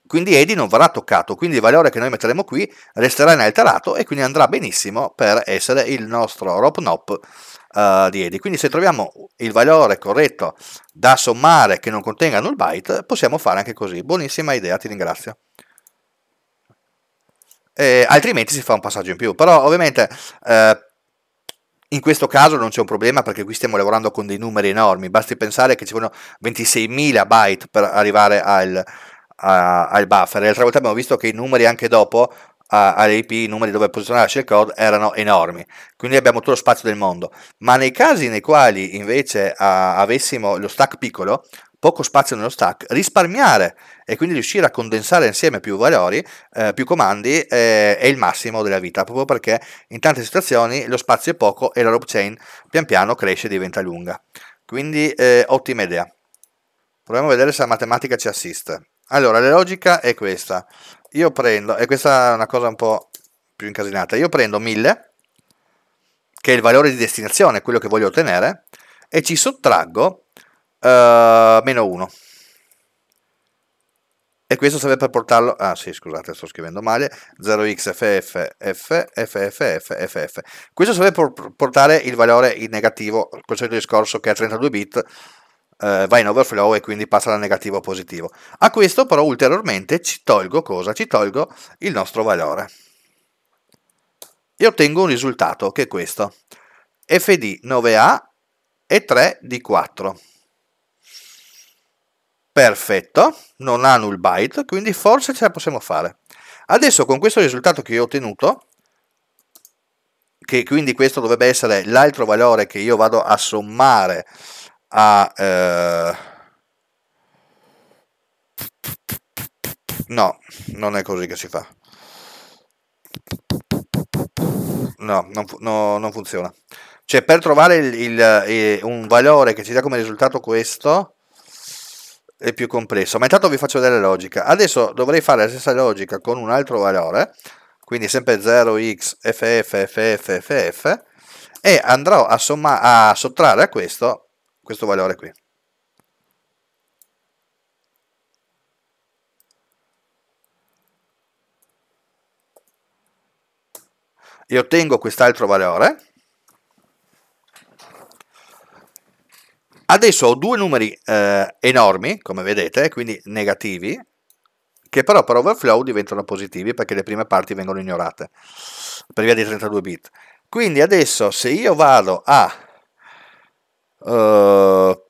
A: Quindi EDI non verrà toccato, quindi il valore che noi metteremo qui resterà inalterato e quindi andrà benissimo per essere il nostro ROPNOP uh, eh, di EDI. Quindi se troviamo il valore corretto da sommare che non contenga null byte, possiamo fare anche così. Buonissima idea, ti ringrazio eh, altrimenti si fa un passaggio in più. Però ovviamente eh, in questo caso non c'è un problema perché qui stiamo lavorando con dei numeri enormi, basti pensare che ci vogliono 26.000 byte per arrivare al, a, al buffer. E l'altra volta abbiamo visto che i numeri anche dopo all'AP, i numeri dove posizionare il code erano enormi, quindi abbiamo tutto lo spazio del mondo. Ma nei casi nei quali invece a, avessimo lo stack piccolo, poco spazio nello stack, risparmiare e quindi riuscire a condensare insieme più valori, eh, più comandi eh, è il massimo della vita, proprio perché in tante situazioni lo spazio è poco e la rope chain pian piano cresce e diventa lunga. Quindi eh, ottima idea. Proviamo a vedere se la matematica ci assiste. Allora, la logica è questa. Io prendo, e questa è una cosa un po' più incasinata, io prendo 1000, che è il valore di destinazione, quello che voglio ottenere, e ci sottraggo eh, meno 1. E questo serve per portarlo... Ah sì, scusate, sto scrivendo male. 0xFFFFFFF. Questo serve per portare il valore in negativo, col solito discorso che a 32 bit eh, va in overflow e quindi passa da negativo a positivo. A questo però ulteriormente ci tolgo cosa? Ci tolgo il nostro valore. E ottengo un risultato che è questo. FD 9A e 3 di 4. Perfetto, non ha null byte, quindi forse ce la possiamo fare. Adesso con questo risultato che io ho ottenuto, che quindi questo dovrebbe essere l'altro valore che io vado a sommare a... Eh... No, non è così che si fa. No, non, no, non funziona. Cioè, per trovare il, il, il, eh, un valore che ci dà come risultato questo, è più complesso, ma intanto vi faccio vedere la logica. Adesso dovrei fare la stessa logica con un altro valore, quindi sempre 0xfffff e andrò a, somma, a sottrarre a questo questo valore qui. E ottengo quest'altro valore Adesso ho due numeri eh, enormi, come vedete, quindi negativi, che però per overflow diventano positivi perché le prime parti vengono ignorate per via dei 32 bit. Quindi adesso se io vado a uh,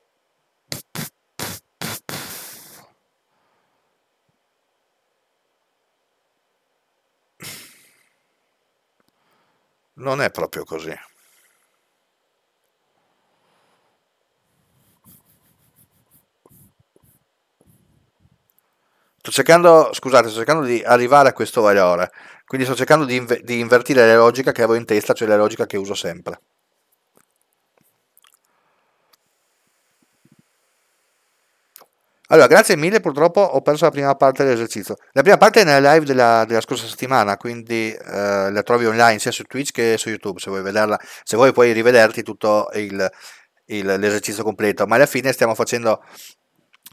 A: non è proprio così. sto cercando, scusate, sto cercando di arrivare a questo valore, quindi sto cercando di, inv- di invertire la logica che avevo in testa, cioè la logica che uso sempre. Allora, grazie mille, purtroppo ho perso la prima parte dell'esercizio. La prima parte è nella live della, della scorsa settimana, quindi eh, la trovi online sia su Twitch che su YouTube, se vuoi vederla, se vuoi puoi rivederti tutto l'esercizio completo, ma alla fine stiamo facendo,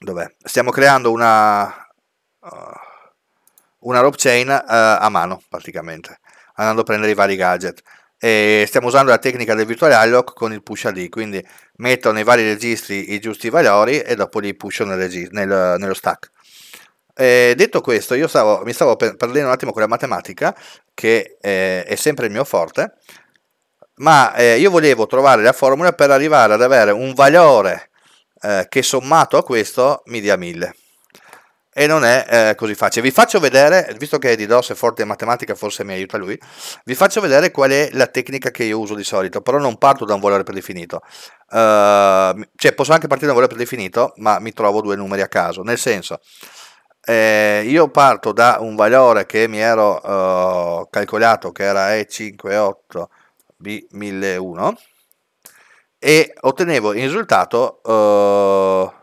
A: dov'è? Stiamo creando una, Ah. una rope chain eh, a mano praticamente, andando a prendere i vari gadget. E stiamo usando la tecnica del virtual alloc con il push AD, quindi metto nei vari registri i giusti valori e dopo li pusho nel nel, nello stack. E detto questo, io stavo, mi stavo perdendo un attimo con la matematica, che è, eh, è sempre il mio forte, ma eh, io volevo trovare la formula per arrivare ad avere un valore eh, che sommato a questo mi dia 1000 e non è eh, così facile. Vi faccio vedere, visto che di DOS è forte in matematica, forse mi aiuta lui, vi faccio vedere qual è la tecnica che io uso di solito, però non parto da un valore predefinito. Uh, cioè, posso anche partire da un valore predefinito, ma mi trovo due numeri a caso, nel senso, eh, io parto da un valore che mi ero uh, calcolato, che era E58B1001, e ottenevo in risultato... Uh,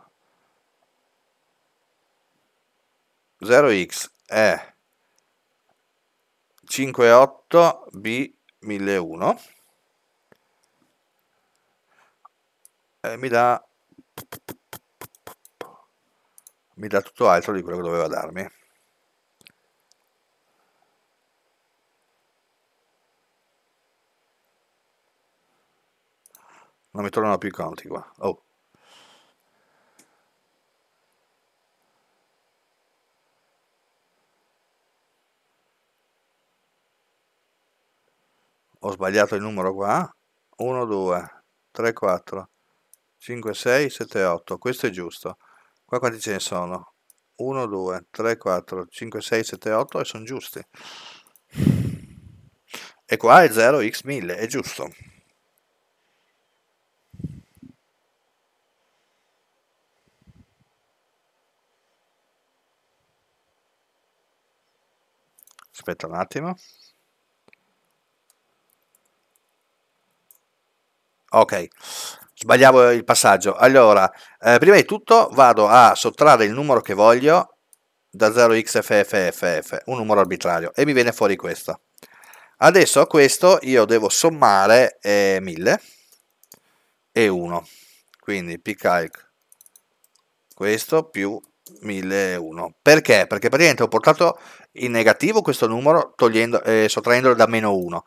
A: 0x è 58b1001 e mi dà mi dà tutto altro di quello che doveva darmi non mi tornano più i conti qua oh ho sbagliato il numero qua 1 2 3 4 5 6 7 8 questo è giusto qua quanti ce ne sono 1 2 3 4 5 6 7 8 e sono giusti e qua è 0 x 1000 è giusto aspetta un attimo ok sbagliavo il passaggio allora eh, prima di tutto vado a sottrarre il numero che voglio da 0xfff un numero arbitrario e mi viene fuori questo adesso a questo io devo sommare eh, 1000 e 1 quindi pcalc questo più 1001 perché? perché praticamente ho portato in negativo questo numero togliendo, eh, sottraendolo da meno 1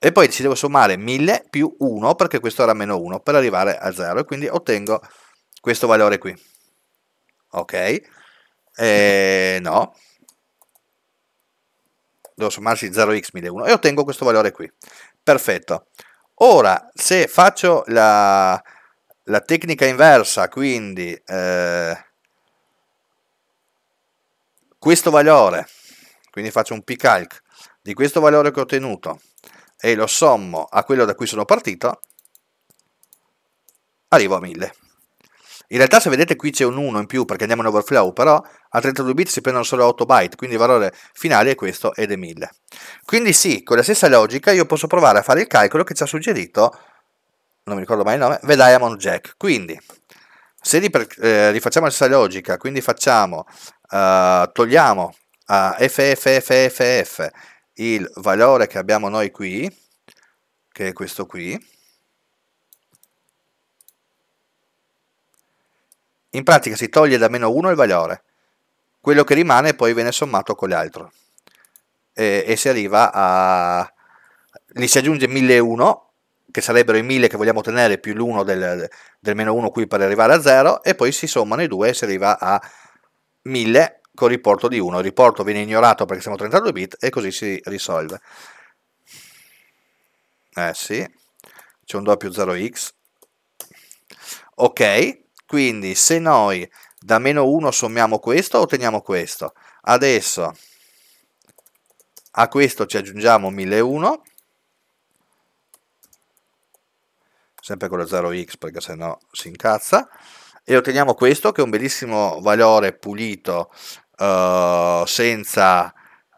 A: e poi ci devo sommare 1000 più 1 perché questo era meno 1 per arrivare a 0 e quindi ottengo questo valore qui ok e <laughs> no devo sommarsi 0x 1001 e ottengo questo valore qui perfetto ora se faccio la, la tecnica inversa quindi eh, questo valore quindi faccio un pcalc di questo valore che ho ottenuto e lo sommo a quello da cui sono partito, arrivo a 1000. In realtà se vedete qui c'è un 1 in più perché andiamo in overflow, però a 32 bit si prendono solo 8 byte, quindi il valore finale è questo ed è 1000. Quindi sì, con la stessa logica io posso provare a fare il calcolo che ci ha suggerito, non mi ricordo mai il nome, The Diamond Jack. Quindi se eh, rifacciamo la stessa logica, quindi facciamo, uh, togliamo a FFFFF il valore che abbiamo noi qui, che è questo qui, in pratica si toglie da meno 1 il valore, quello che rimane poi viene sommato con l'altro e, e si arriva a... gli si aggiunge 1001 che sarebbero i 1000 che vogliamo ottenere più l'1 del, del, meno 1 qui per arrivare a 0 e poi si sommano i due e si arriva a 1000 con riporto di 1. Il riporto viene ignorato perché siamo 32 bit e così si risolve. Eh sì, c'è un doppio 0x. Ok, quindi se noi da meno 1 sommiamo questo, otteniamo questo. Adesso a questo ci aggiungiamo 1001, sempre con lo 0x perché sennò si incazza, e otteniamo questo che è un bellissimo valore pulito eh, senza,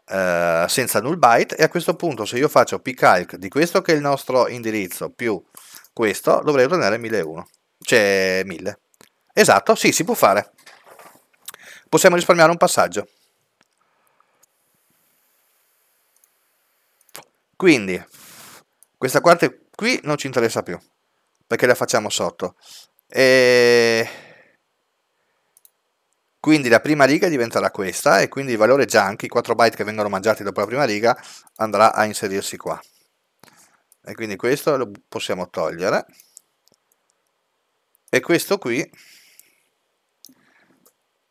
A: uh, senza null byte e a questo punto se io faccio pcalc di questo che è il nostro indirizzo più questo dovrei ottenere 1001, cioè 1000. Esatto, sì, si può fare. Possiamo risparmiare un passaggio. Quindi, questa parte qui non ci interessa più, perché la facciamo sotto. E quindi la prima riga diventerà questa e quindi il valore junk, i 4 byte che vengono mangiati dopo la prima riga, andrà a inserirsi qua. E quindi questo lo possiamo togliere. E questo qui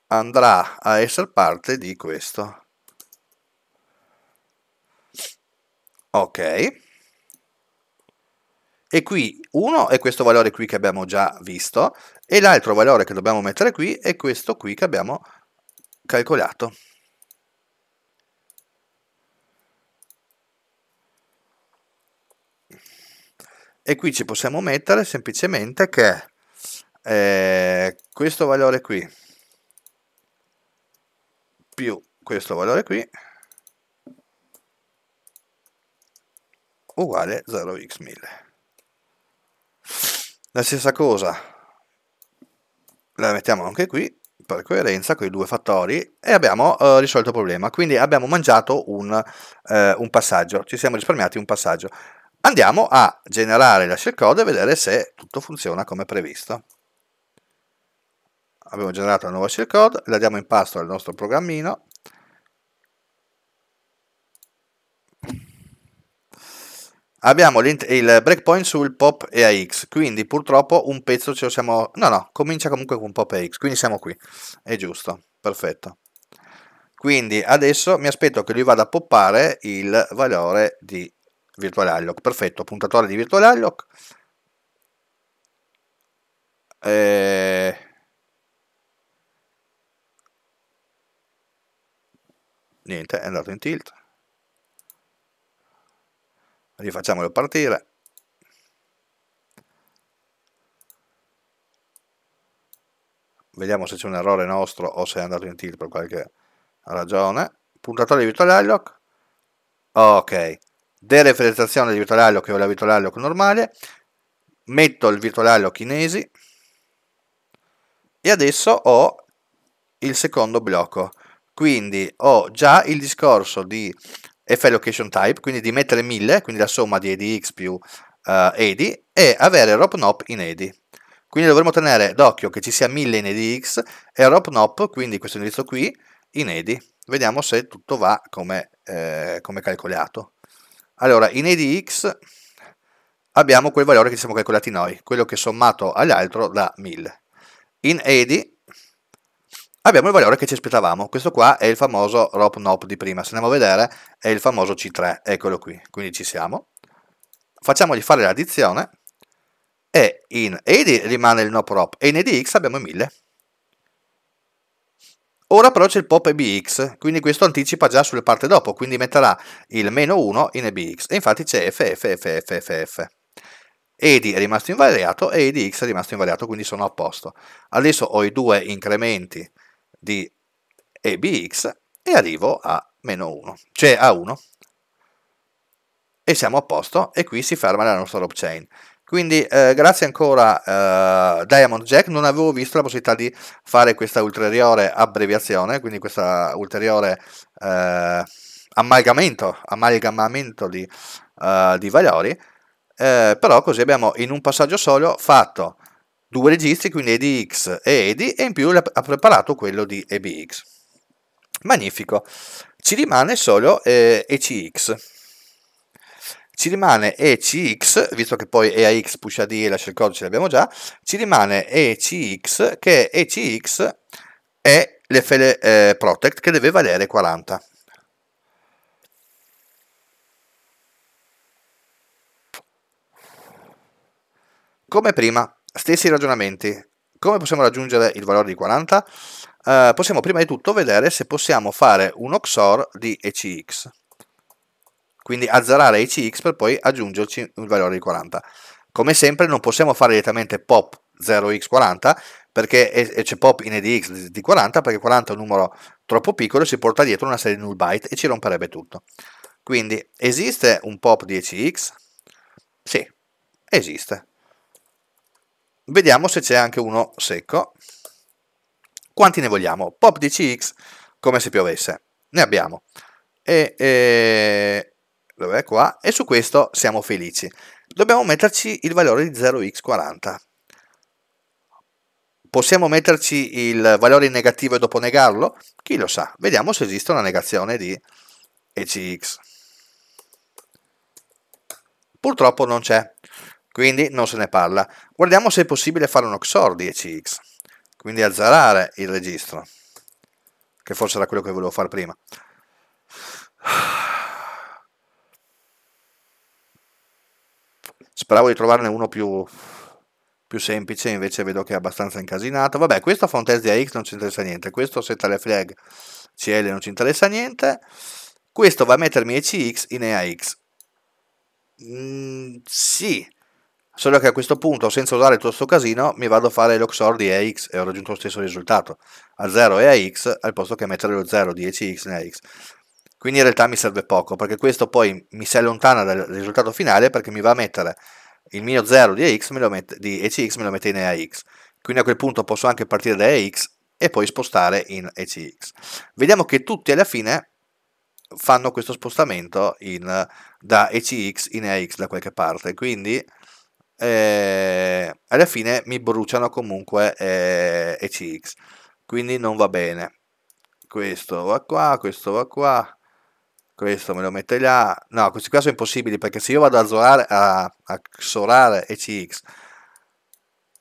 A: andrà a essere parte di questo. Ok. E qui uno è questo valore qui che abbiamo già visto e l'altro valore che dobbiamo mettere qui è questo qui che abbiamo calcolato. E qui ci possiamo mettere semplicemente che eh, questo valore qui più questo valore qui uguale 0x1000. La stessa cosa la mettiamo anche qui per coerenza con i due fattori e abbiamo uh, risolto il problema. Quindi abbiamo mangiato un, uh, un, passaggio, ci siamo risparmiati un passaggio. Andiamo a generare la shell code e vedere se tutto funziona come previsto. Abbiamo generato la nuova shell code, la diamo in pasto al nostro programmino Abbiamo il breakpoint sul pop e AX, quindi purtroppo un pezzo ce lo siamo... No, no, comincia comunque con pop e AX, quindi siamo qui. È giusto, perfetto. Quindi adesso mi aspetto che lui vada a poppare il valore di virtual alloc. Perfetto, puntatore di virtual alloc. Eh... Niente, è andato in tilt rifacciamolo partire vediamo se c'è un errore nostro o se è andato in tilt per qualche ragione puntatore di Vitalaglioc ok dereferenziazione di Vitalaglioc e la Alloc normale metto il Vitalaglioc inesi e adesso ho il secondo blocco quindi ho già il discorso di f location type, quindi di mettere 1000, quindi la somma di edx più uh, eh, edi, e avere ropnop in edi. Quindi dovremmo tenere d'occhio che ci sia 1000 in edx e ropnop, quindi questo indirizzo qui, in edi. Vediamo se tutto va come, eh, come calcolato. Allora, in edx abbiamo quel valore che siamo calcolati noi, quello che sommato all'altro da 1000. In edi abbiamo il valore che ci aspettavamo. Questo qua è il famoso ROP NOP di prima. Se andiamo a vedere è il famoso C3, eccolo qui. Quindi ci siamo. Facciamogli fare l'addizione e in AD rimane il NOP ROP e in ADX abbiamo 1000. Ora però c'è il pop EBX, quindi questo anticipa già sulle parti dopo, quindi metterà il meno 1 in EBX. E infatti c'è FFFFFF. AD è rimasto invariato e ADX è rimasto invariato, quindi sono a posto. Adesso ho i due incrementi di EBX e arrivo a meno 1, cioè a 1. E siamo a posto e qui si ferma la nostra rope chain. Quindi eh, grazie ancora eh, Diamond Jack, non avevo visto la possibilità di fare questa ulteriore abbreviazione, quindi questo ulteriore eh, amalgamento, amalgamamento di, eh, di valori, eh, però così abbiamo in un passaggio solo fatto due registri, quindi EDX e EDI, e in più ha preparato quello di EBX. Magnifico. Ci rimane solo eh, ECX. Ci rimane ECX, visto che poi EAX push AD e lascia il codice l'abbiamo già, ci rimane ECX, che ECX è l'FL eh, Protect che deve valere 40. Come prima, stessi ragionamenti. Come possiamo raggiungere il valore di 40? Eh, possiamo prima di tutto vedere se possiamo fare un XOR di ECX. Quindi azzerare ECX per poi aggiungerci il valore di 40. Come sempre non possiamo fare direttamente pop 0x40 perché c'è pop in edx di 40 perché 40 è un numero troppo piccolo e si porta dietro una serie di null byte e ci romperebbe tutto. Quindi esiste un pop di ECX? Sì, esiste. Vediamo se c'è anche uno secco. Quanti ne vogliamo? Pop di CX, come se piovesse. Ne abbiamo. E, e... Dov'è qua? E su questo siamo felici. Dobbiamo metterci il valore di 0x40. Possiamo metterci il valore in negativo e dopo negarlo? Chi lo sa? Vediamo se esiste una negazione di ECX. Purtroppo non c'è quindi non se ne parla. Guardiamo se è possibile fare un XOR 10x, quindi azzerare il registro, che forse era quello che volevo fare prima. Speravo di trovarne uno più, più semplice, invece vedo che è abbastanza incasinato. Vabbè, questo fa un test di AX, non ci interessa niente. Questo setta le flag CL non ci interessa niente. Questo va a mettermi ECX in EAX. Mm, sì, solo che a questo punto senza usare tutto questo casino mi vado a fare l'oxor di AX e ho raggiunto lo stesso risultato a 0 e AX al posto che mettere lo 0 di 10 in AX quindi in realtà mi serve poco perché questo poi mi si allontana dal risultato finale perché mi va a mettere il mio 0 di, AX me lo mette, di ACX me lo mette in AX quindi a quel punto posso anche partire da AX e poi spostare in ACX vediamo che tutti alla fine fanno questo spostamento in, da ACX in AX da qualche parte quindi eh, alla fine mi bruciano comunque eh, ECX, quindi non va bene. Questo va qua, questo va qua, questo me lo mette là. No, questi qua sono impossibili perché se io vado a, zorare, a, a sorare ECX,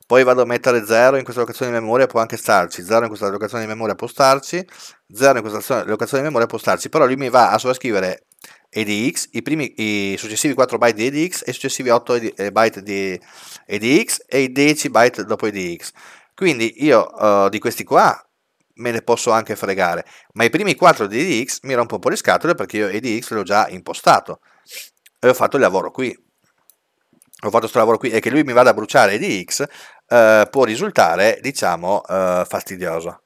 A: poi vado a mettere 0 in questa locazione di memoria, può anche starci, 0 in questa locazione di memoria può starci, 0 in questa locazione di memoria può starci, però lui mi va a sovrascrivere EDX, i, primi, i successivi 4 byte di EDX e i successivi 8 ed, eh, byte di EDX e i 10 byte dopo EDX. Quindi io uh, di questi qua me ne posso anche fregare, ma i primi 4 di EDX mi rompo un po' le scatole perché io EDX l'ho già impostato e ho fatto il lavoro qui. Ho fatto questo lavoro qui e che lui mi vada a bruciare EDX uh, eh, può risultare, diciamo, uh, fastidioso.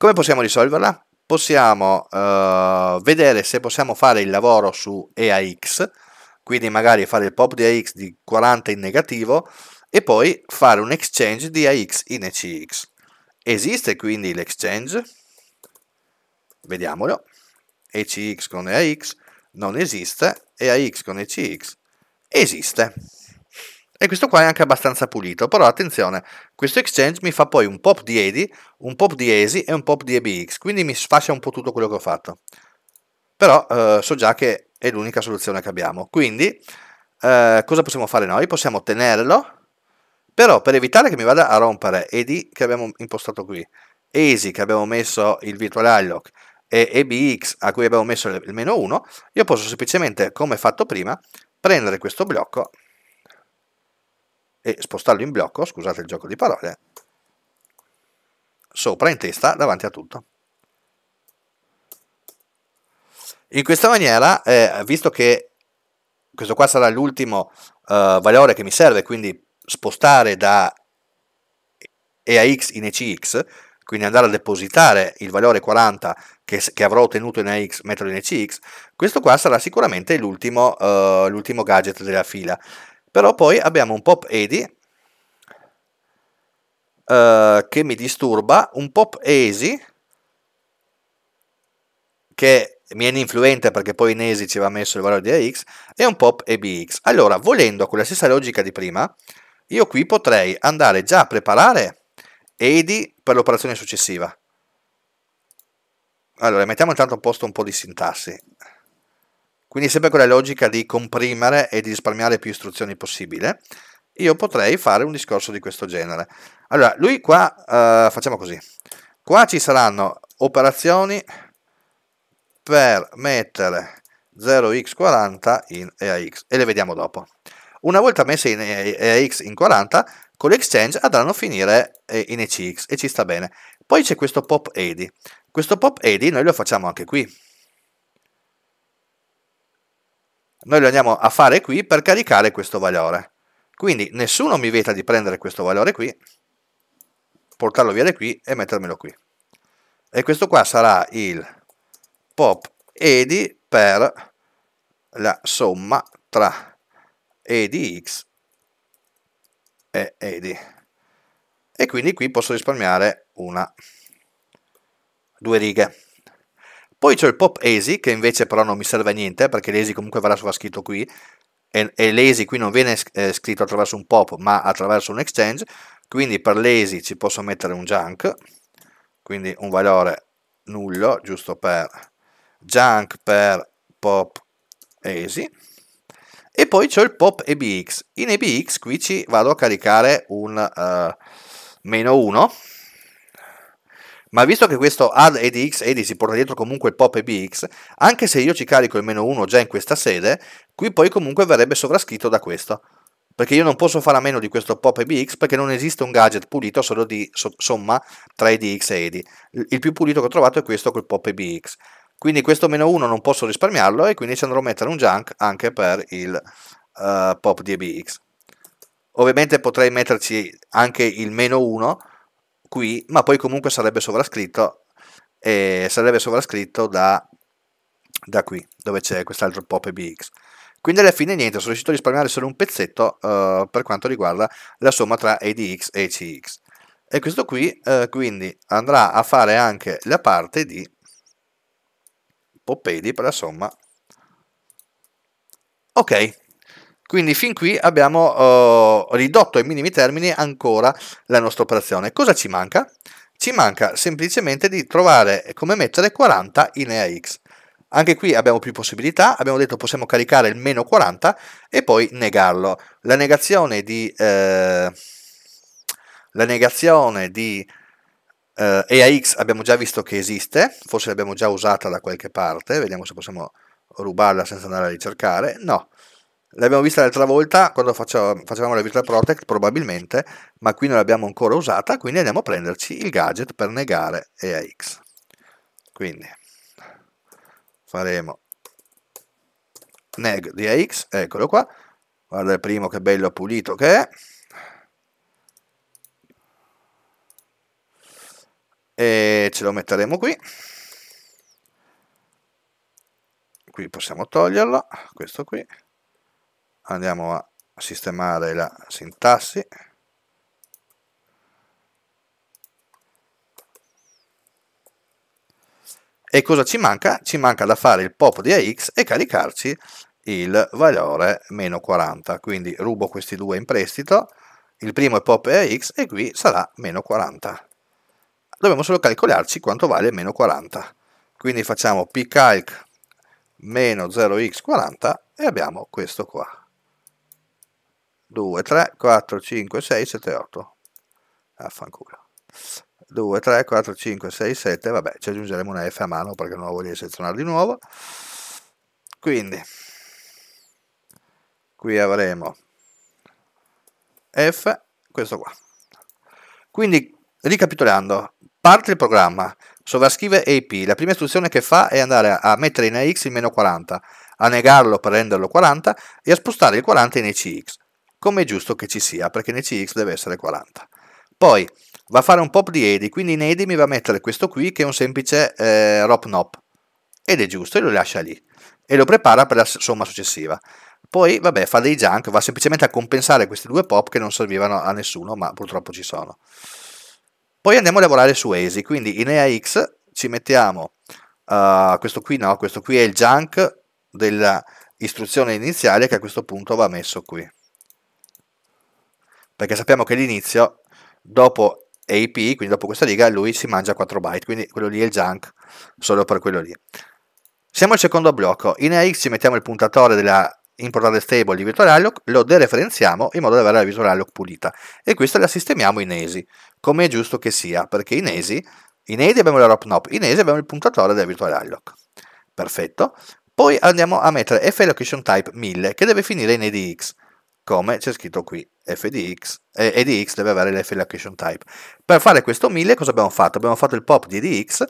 A: Come possiamo risolverla? Possiamo uh, vedere se possiamo fare il lavoro su EAX, quindi magari fare il pop di AX di 40 in negativo e poi fare un exchange di AX in ECX. Esiste quindi l'exchange? Vediamolo. ECX con EAX non esiste, EAX con ECX esiste. E questo qua è anche abbastanza pulito, però attenzione, questo exchange mi fa poi un pop di EDI, un pop di ESI e un pop di EBX, quindi mi sfascia un po' tutto quello che ho fatto. Però eh, so già che è l'unica soluzione che abbiamo, quindi eh, cosa possiamo fare noi? Possiamo tenerlo, però per evitare che mi vada a rompere EDI che abbiamo impostato qui, ESI che abbiamo messo il virtual alloc e EBX a cui abbiamo messo il meno 1, io posso semplicemente, come fatto prima, prendere questo blocco e spostarlo in blocco, scusate il gioco di parole, sopra in testa davanti a tutto. In questa maniera, eh, visto che questo qua sarà l'ultimo eh, valore che mi serve, quindi spostare da EAX in ECX, quindi andare a depositare il valore 40 che, che, avrò ottenuto in AX, metterlo in ECX, questo qua sarà sicuramente l'ultimo, uh, l'ultimo gadget della fila. Però poi abbiamo un pop edi eh, che mi disturba, un pop esi che mi è influente perché poi in esi ci va messo il valore di ax e un pop ebx. Allora, volendo con la stessa logica di prima, io qui potrei andare già a preparare edi per l'operazione successiva. Allora, mettiamo intanto a posto un po' di sintassi. Quindi sempre con la logica di comprimere e di risparmiare più istruzioni possibile, io potrei fare un discorso di questo genere. Allora, lui qua, eh, facciamo così, qua ci saranno operazioni per mettere 0x40 in EAX e le vediamo dopo. Una volta messe in EAX in 40, con l'exchange andranno a finire eh, in ECX e ci sta bene. Poi c'è questo pop eddy. Questo pop eddy noi lo facciamo anche qui. Noi lo andiamo a fare qui per caricare questo valore. Quindi nessuno mi veta di prendere questo valore qui, portarlo via da qui e mettermelo qui. E questo qua sarà il pop edi per la somma tra edi e edi. E quindi qui posso risparmiare una, due righe. Poi c'è il Pop Easy, che invece però non mi serve a niente, perché l'Easy comunque verrà scritto qui, e, e l'Easy qui non viene eh, scritto attraverso un Pop, ma attraverso un Exchange, quindi per l'Easy ci posso mettere un Junk, quindi un valore nullo, giusto per Junk per Pop Easy, e poi c'è il pop EBX. In EBX qui ci vado a caricare un uh, meno 1 ma visto che questo add ADX 80 si porta dietro comunque il pop BX, anche se io ci carico il meno 1 già in questa sede, qui poi comunque verrebbe sovrascritto da questo. Perché io non posso fare a meno di questo pop BX perché non esiste un gadget pulito solo di so somma tra ADX e edi. Il più pulito che ho trovato è questo col pop BX. Quindi questo meno 1 non posso risparmiarlo e quindi ci andrò a mettere un junk anche per il uh, pop di ABX. Ovviamente potrei metterci anche il meno 1 qui, ma poi comunque sarebbe sovrascritto, eh, sarebbe sovrascritto da, da, qui, dove c'è quest'altro pop bx. Quindi alla fine niente, sono riuscito a risparmiare solo un pezzetto eh, per quanto riguarda la somma tra ADX e CX. E questo qui eh, quindi andrà a fare anche la parte di pop per la somma. Ok, quindi fin qui abbiamo eh, ridotto ai minimi termini ancora la nostra operazione. Cosa ci manca? Ci manca semplicemente di trovare come mettere 40 in EAX. Anche qui abbiamo più possibilità, abbiamo detto possiamo caricare il meno 40 e poi negarlo. La negazione di, eh, la negazione di eh, EAX abbiamo già visto che esiste, forse l'abbiamo già usata da qualche parte, vediamo se possiamo rubarla senza andare a ricercare. No, L'abbiamo vista l'altra volta quando facevamo la Virtual Protect probabilmente, ma qui non l'abbiamo ancora usata, quindi andiamo a prenderci il gadget per negare EAX. Quindi faremo neg di AX, eccolo qua, guarda il primo che bello pulito che è. E ce lo metteremo qui. Qui possiamo toglierlo, questo qui andiamo a sistemare la sintassi e cosa ci manca? ci manca da fare il pop di AX e caricarci il valore meno 40 quindi rubo questi due in prestito il primo è pop AX e qui sarà meno 40 dobbiamo solo calcolarci quanto vale meno 40 quindi facciamo pcalc meno 0x40 e abbiamo questo qua 2, 3, 4, 5, 6, 7, 8. Affanculo. 2, 3, 4, 5, 6, 7, vabbè, ci aggiungeremo una F a mano perché non la voglio selezionare di nuovo. Quindi, qui avremo F, questo qua. Quindi, ricapitolando, parte il programma, sovrascrive AP, la prima istruzione che fa è andare a mettere in AX il meno 40, a negarlo per renderlo 40 e a spostare il 40 in ACX come è giusto che ci sia, perché in ECX deve essere 40. Poi va a fare un pop di EDI, quindi in EDI mi va a mettere questo qui che è un semplice eh, ROP NOP, ed è giusto e lo lascia lì, e lo prepara per la somma successiva. Poi, vabbè, fa dei junk, va semplicemente a compensare questi due pop che non servivano a nessuno, ma purtroppo ci sono. Poi andiamo a lavorare su ASI, quindi in EAX ci mettiamo uh, questo qui no, questo qui è il junk dell'istruzione iniziale che a questo punto va messo qui perché sappiamo che all'inizio, dopo AP, quindi dopo questa riga, lui si mangia 4 byte, quindi quello lì è il junk, solo per quello lì. Siamo al secondo blocco, in AX ci mettiamo il puntatore della importare stable di virtual alloc, lo dereferenziamo in modo da avere la virtual alloc pulita e questa la sistemiamo in ESI, come è giusto che sia, perché in ESI, in ESI abbiamo la ROP NOP, in ESI abbiamo il puntatore della virtual alloc. Perfetto. Poi andiamo a mettere f 1000 che deve finire in EDX come c'è scritto qui FDX e, e di x deve avere l'f location type per fare questo 1000 cosa abbiamo fatto? abbiamo fatto il pop di EDX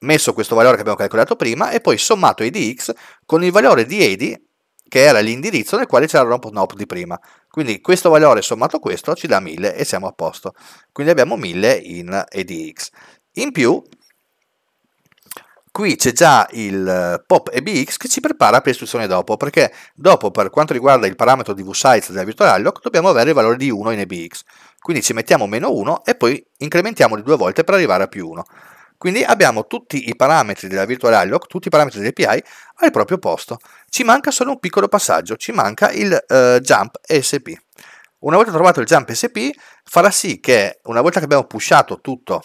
A: messo questo valore che abbiamo calcolato prima e poi sommato EDX con il valore di id che era l'indirizzo nel quale c'era il romp nop di prima quindi questo valore sommato questo ci dà 1000 e siamo a posto quindi abbiamo 1000 in edx in più Qui c'è già il eh, pop EBX che ci prepara per istruzione dopo, perché dopo per quanto riguarda il parametro di vSize della virtual alloc dobbiamo avere il valore di 1 in EBX. Quindi ci mettiamo meno 1 e poi incrementiamo di due volte per arrivare a più 1. Quindi abbiamo tutti i parametri della virtual alloc, tutti i parametri dell'API al proprio posto. Ci manca solo un piccolo passaggio, ci manca il eh, jump ESP. Una volta trovato il jump ESP farà sì che una volta che abbiamo pushato tutto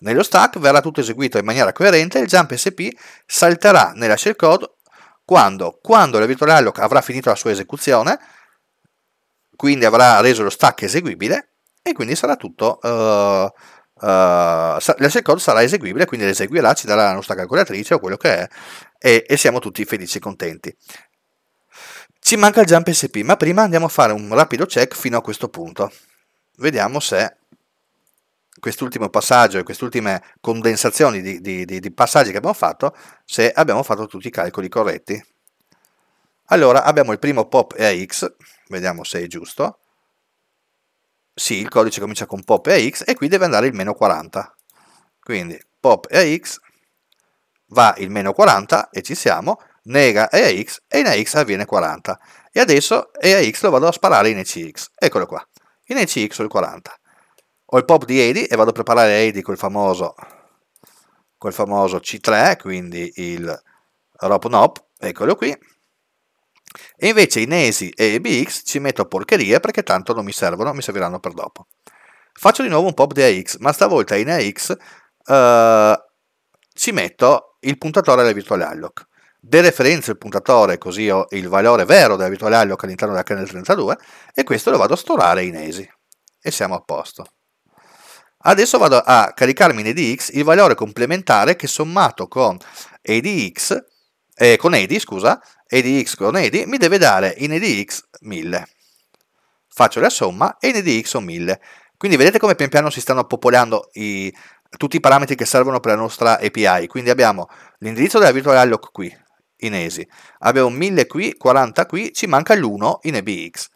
A: nello stack verrà tutto eseguito in maniera coerente e il jump SP salterà nella shellcode quando, quando la virtual alloc avrà finito la sua esecuzione, quindi avrà reso lo stack eseguibile e quindi sarà tutto, uh, uh, la shellcode sarà eseguibile, quindi l'eseguirà, ci darà la nostra calcolatrice o quello che è e, e siamo tutti felici e contenti. Ci manca il jump SP, ma prima andiamo a fare un rapido check fino a questo punto. Vediamo se quest'ultimo passaggio e queste ultime condensazioni di, di, di, di passaggi che abbiamo fatto se abbiamo fatto tutti i calcoli corretti. Allora abbiamo il primo pop e x, vediamo se è giusto. Sì, il codice comincia con pop e x e qui deve andare il meno 40. Quindi pop e x va il meno 40 e ci siamo, nega e x e in x avviene 40. E adesso e a x lo vado a sparare in ECX, eccolo qua, in ECX ho il 40 ho il pop di Eddy e vado a preparare Eddy quel famoso, col famoso C3, quindi il Rop Nop, eccolo qui. E invece in ESI e EBX ci metto porcherie perché tanto non mi servono, mi serviranno per dopo. Faccio di nuovo un pop di AX, ma stavolta in AX eh, ci metto il puntatore della virtual alloc. Dereferenzo il puntatore così ho il valore vero della virtual alloc all'interno della kernel 32 e questo lo vado a storare in ESI. E siamo a posto. Adesso vado a caricarmi in edx il valore complementare che sommato con edx, eh, con edi, scusa, edx con edi mi deve dare in edx 1000. Faccio la somma e in edx ho 1000. Quindi vedete come pian piano si stanno popolando i, tutti i parametri che servono per la nostra API. Quindi abbiamo l'indirizzo della virtual alloc qui, in ESI. Abbiamo 1000 qui, 40 qui, ci manca l'1 in EBX.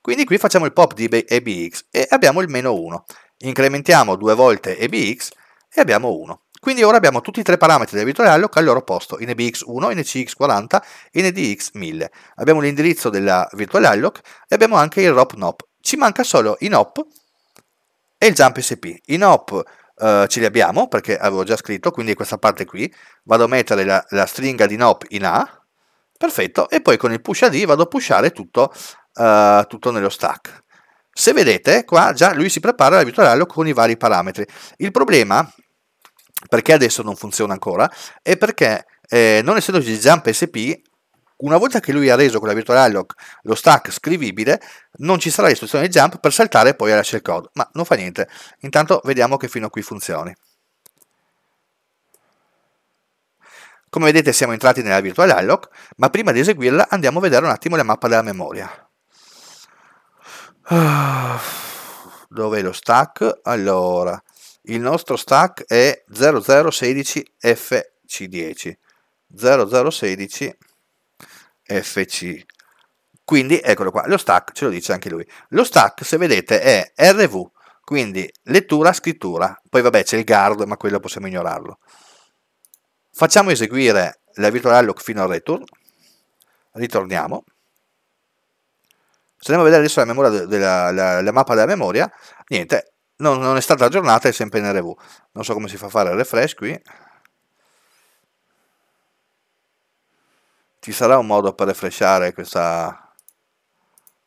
A: Quindi qui facciamo il pop di EBX e abbiamo il meno 1. Incrementiamo due volte EBX e abbiamo 1. Quindi ora abbiamo tutti i tre parametri del vettoriale al loro posto, in EBX1, in ECX40 e in EDX1000. Abbiamo l'indirizzo della virtual alloc e abbiamo anche il ROP NOP. Ci manca solo i NOP e il jump SP. I NOP eh, ce li abbiamo perché avevo già scritto, quindi questa parte qui vado a mettere la, la stringa di NOP in A, perfetto, e poi con il push AD vado a pushare tutto, eh, tutto nello stack. Se vedete, qua già lui si prepara l'abituario con i vari parametri. Il problema, perché adesso non funziona ancora, è perché eh, non essendoci jump SP, una volta che lui ha reso con la virtual lock lo stack scrivibile, non ci sarà l'istruzione di jump per saltare poi alla shell code, ma non fa niente. Intanto vediamo che fino a qui funzioni. Come vedete siamo entrati nella virtual lock, ma prima di eseguirla andiamo a vedere un attimo la mappa della memoria. Ah, <sighs> Dov'è lo stack? Allora, il nostro stack è 0016FC10. 0016 FC. Quindi eccolo qua, lo stack ce lo dice anche lui. Lo stack, se vedete, è RV, quindi lettura, scrittura. Poi vabbè c'è il guard, ma quello possiamo ignorarlo. Facciamo eseguire la virtual alloc fino al return. Ritorniamo. Se andiamo a vedere adesso la, memoria della, la, la mappa della memoria, niente, non, non, è stata aggiornata, è sempre in RV. Non so come si fa a fare il refresh qui. Ci sarà un modo per refreshare questa,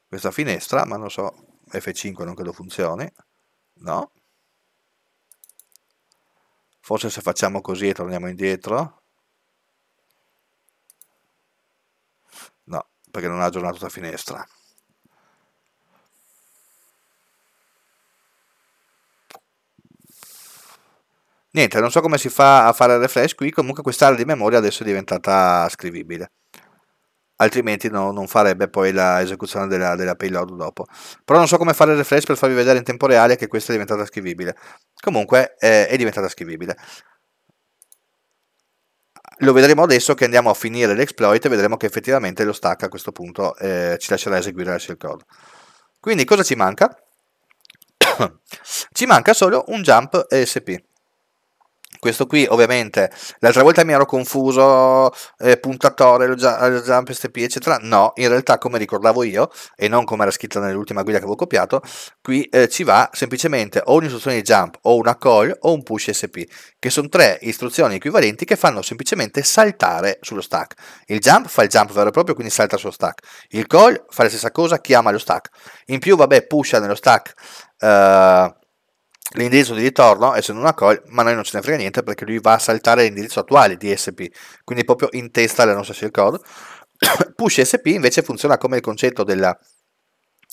A: questa finestra, ma non so, F5 non credo funzioni, no? Forse se facciamo così e torniamo indietro? No, perché non ha aggiornato la finestra. niente non so come si fa a fare il refresh qui comunque quest'area di memoria adesso è diventata scrivibile altrimenti no, non farebbe poi l'esecuzione della, della, payload dopo. Però non so come fare il refresh per farvi vedere in tempo reale che questa è diventata scrivibile. Comunque eh, è diventata scrivibile. Lo vedremo adesso che andiamo a finire l'exploit e vedremo che effettivamente lo stack a questo punto eh, ci lascerà eseguire la shellcode. Quindi cosa ci manca? <coughs> ci manca solo un jump ESP. Questo qui, ovviamente, l'altra volta mi ero confuso, eh, puntatore, jump, STP, eccetera. No, in realtà, come ricordavo io, e non come era scritto nell'ultima guida che avevo copiato, qui eh, ci va semplicemente o un'istruzione di jump, o una call, o un push SP, che sono tre istruzioni equivalenti che fanno semplicemente saltare sullo stack. Il jump fa il jump vero e proprio, quindi salta sullo stack. Il call fa la stessa cosa, chiama lo stack. In più, vabbè, pusha nello stack. Eh, l'indirizzo di ritorno, essendo una call, ma noi non ce ne frega niente perché lui va a saltare l'indirizzo attuale di SP, quindi proprio in testa alla nostra shell code. <coughs> Push SP invece funziona come il concetto della,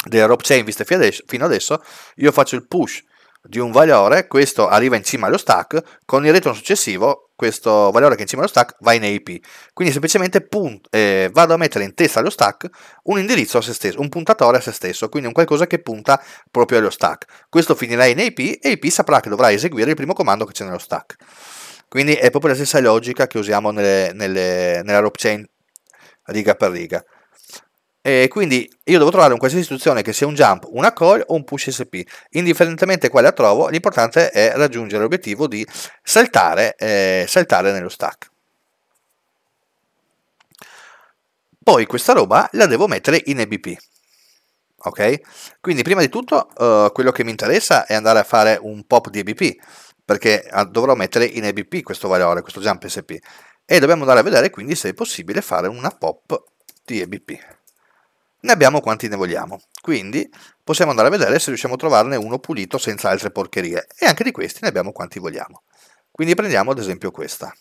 A: della rope chain vista fino adesso, io faccio il push di un valore, questo arriva in cima allo stack, con il return successivo questo valore che è in cima allo stack va in AP. Quindi semplicemente punto, eh, vado a mettere in testa allo stack un indirizzo a se stesso, un puntatore a se stesso, quindi un qualcosa che punta proprio allo stack. Questo finirà in AP e AP saprà che dovrà eseguire il primo comando che c'è nello stack. Quindi è proprio la stessa logica che usiamo nelle, nelle, nella rope chain riga per riga. E quindi io devo trovare un qualsiasi istruzione che sia un jump, una call o un push SP. Indifferentemente quale la trovo, l'importante è raggiungere l'obiettivo di saltare, eh, saltare nello stack. Poi questa roba la devo mettere in EBP. Ok? Quindi prima di tutto eh, quello che mi interessa è andare a fare un pop di EBP, perché ah, dovrò mettere in EBP questo valore, questo jump SP. E dobbiamo andare a vedere quindi se è possibile fare una pop di EBP ne abbiamo quanti ne vogliamo. Quindi possiamo andare a vedere se riusciamo a trovarne uno pulito senza altre porcherie. E anche di questi ne abbiamo quanti vogliamo. Quindi prendiamo ad esempio questa.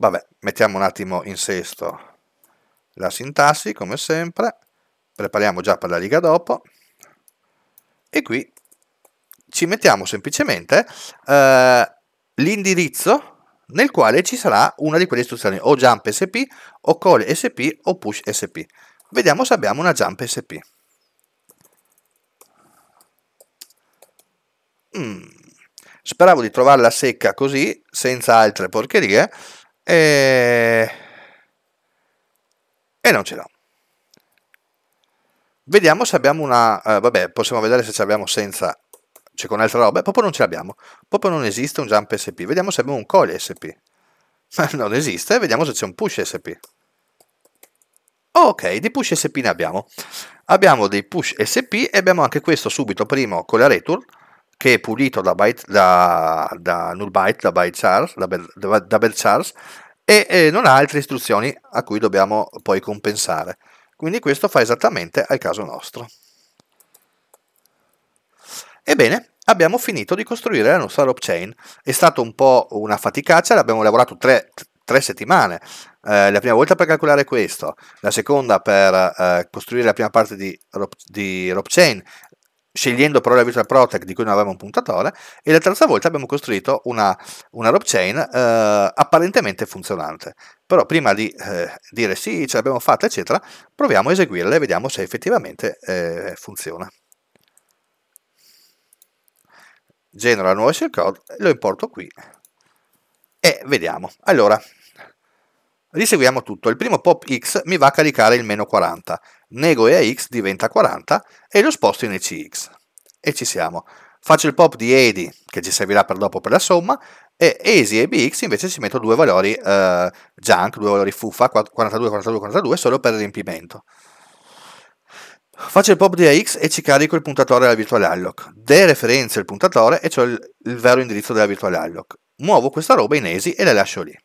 A: Vabbè, mettiamo un attimo in sesto la sintassi, come sempre. Prepariamo già per la riga dopo. E qui ci mettiamo semplicemente eh, l'indirizzo nel quale ci sarà una di quelle istruzioni o jump sp o call sp o push sp. Vediamo se abbiamo una jump sp. Mm. Speravo di trovarla secca così, senza altre porcherie, e, e non ce l'ho. Vediamo se abbiamo una... Eh, vabbè, possiamo vedere se ce l'abbiamo senza cioè con altra roba, Popo non ce l'abbiamo. Proprio non esiste un jump SP, vediamo se abbiamo un call SP. Ma <laughs> non esiste, vediamo se c'è un push SP. Ok, di push SP ne abbiamo. Abbiamo dei push SP e abbiamo anche questo subito primo con la return che è pulito da, byte, da, da null byte, da byte chars, da, da, da bel chars e, e non ha altre istruzioni a cui dobbiamo poi compensare. Quindi questo fa esattamente al caso nostro. Ebbene, abbiamo finito di costruire la nostra blockchain. È stata un po' una faticaccia, l'abbiamo lavorato tre, tre settimane. Eh, la prima volta per calcolare questo, la seconda per eh, costruire la prima parte di, di blockchain, scegliendo però la Virtual Protect di cui non avevamo un puntatore, e la terza volta abbiamo costruito una, una blockchain eh, apparentemente funzionante. Però prima di eh, dire sì, ce l'abbiamo fatta, eccetera, proviamo a eseguirla e vediamo se effettivamente eh, funziona. genero la nuova code, lo importo qui e vediamo. Allora, riseguiamo tutto. Il primo pop x mi va a caricare il meno 40, nego e a x diventa 40 e lo sposto in ecx. E ci siamo. Faccio il pop di edi, che ci servirà per dopo per la somma, e esi e bx invece ci metto due valori eh, junk, due valori fuffa, 42, 42, 42, solo per riempimento. Faccio il pop di AX e ci carico il puntatore della virtual alloc. Dereferenzio il puntatore e ho il, il, vero indirizzo della virtual alloc. Muovo questa roba in ASI e la lascio lì.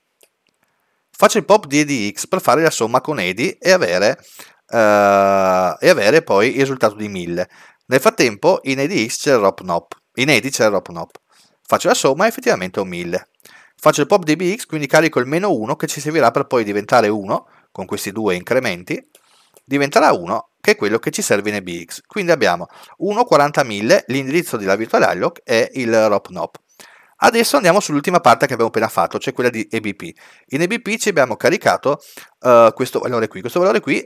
A: Faccio il pop di ADX per fare la somma con EDI e avere, uh, e avere poi il risultato di 1000. Nel frattempo in EDX c'è il ROP In EDI c'è il ROP Faccio la somma e effettivamente ho 1000. Faccio il pop di BX, quindi carico il meno 1 che ci servirà per poi diventare 1 con questi due incrementi. Diventerà 1 che è quello che ci serve in EBX. Quindi abbiamo 1.40.000, l'indirizzo della virtual alloc e il ROPNOP. Adesso andiamo sull'ultima parte che abbiamo appena fatto, cioè quella di EBP. In EBP ci abbiamo caricato uh, questo valore qui. Questo valore qui,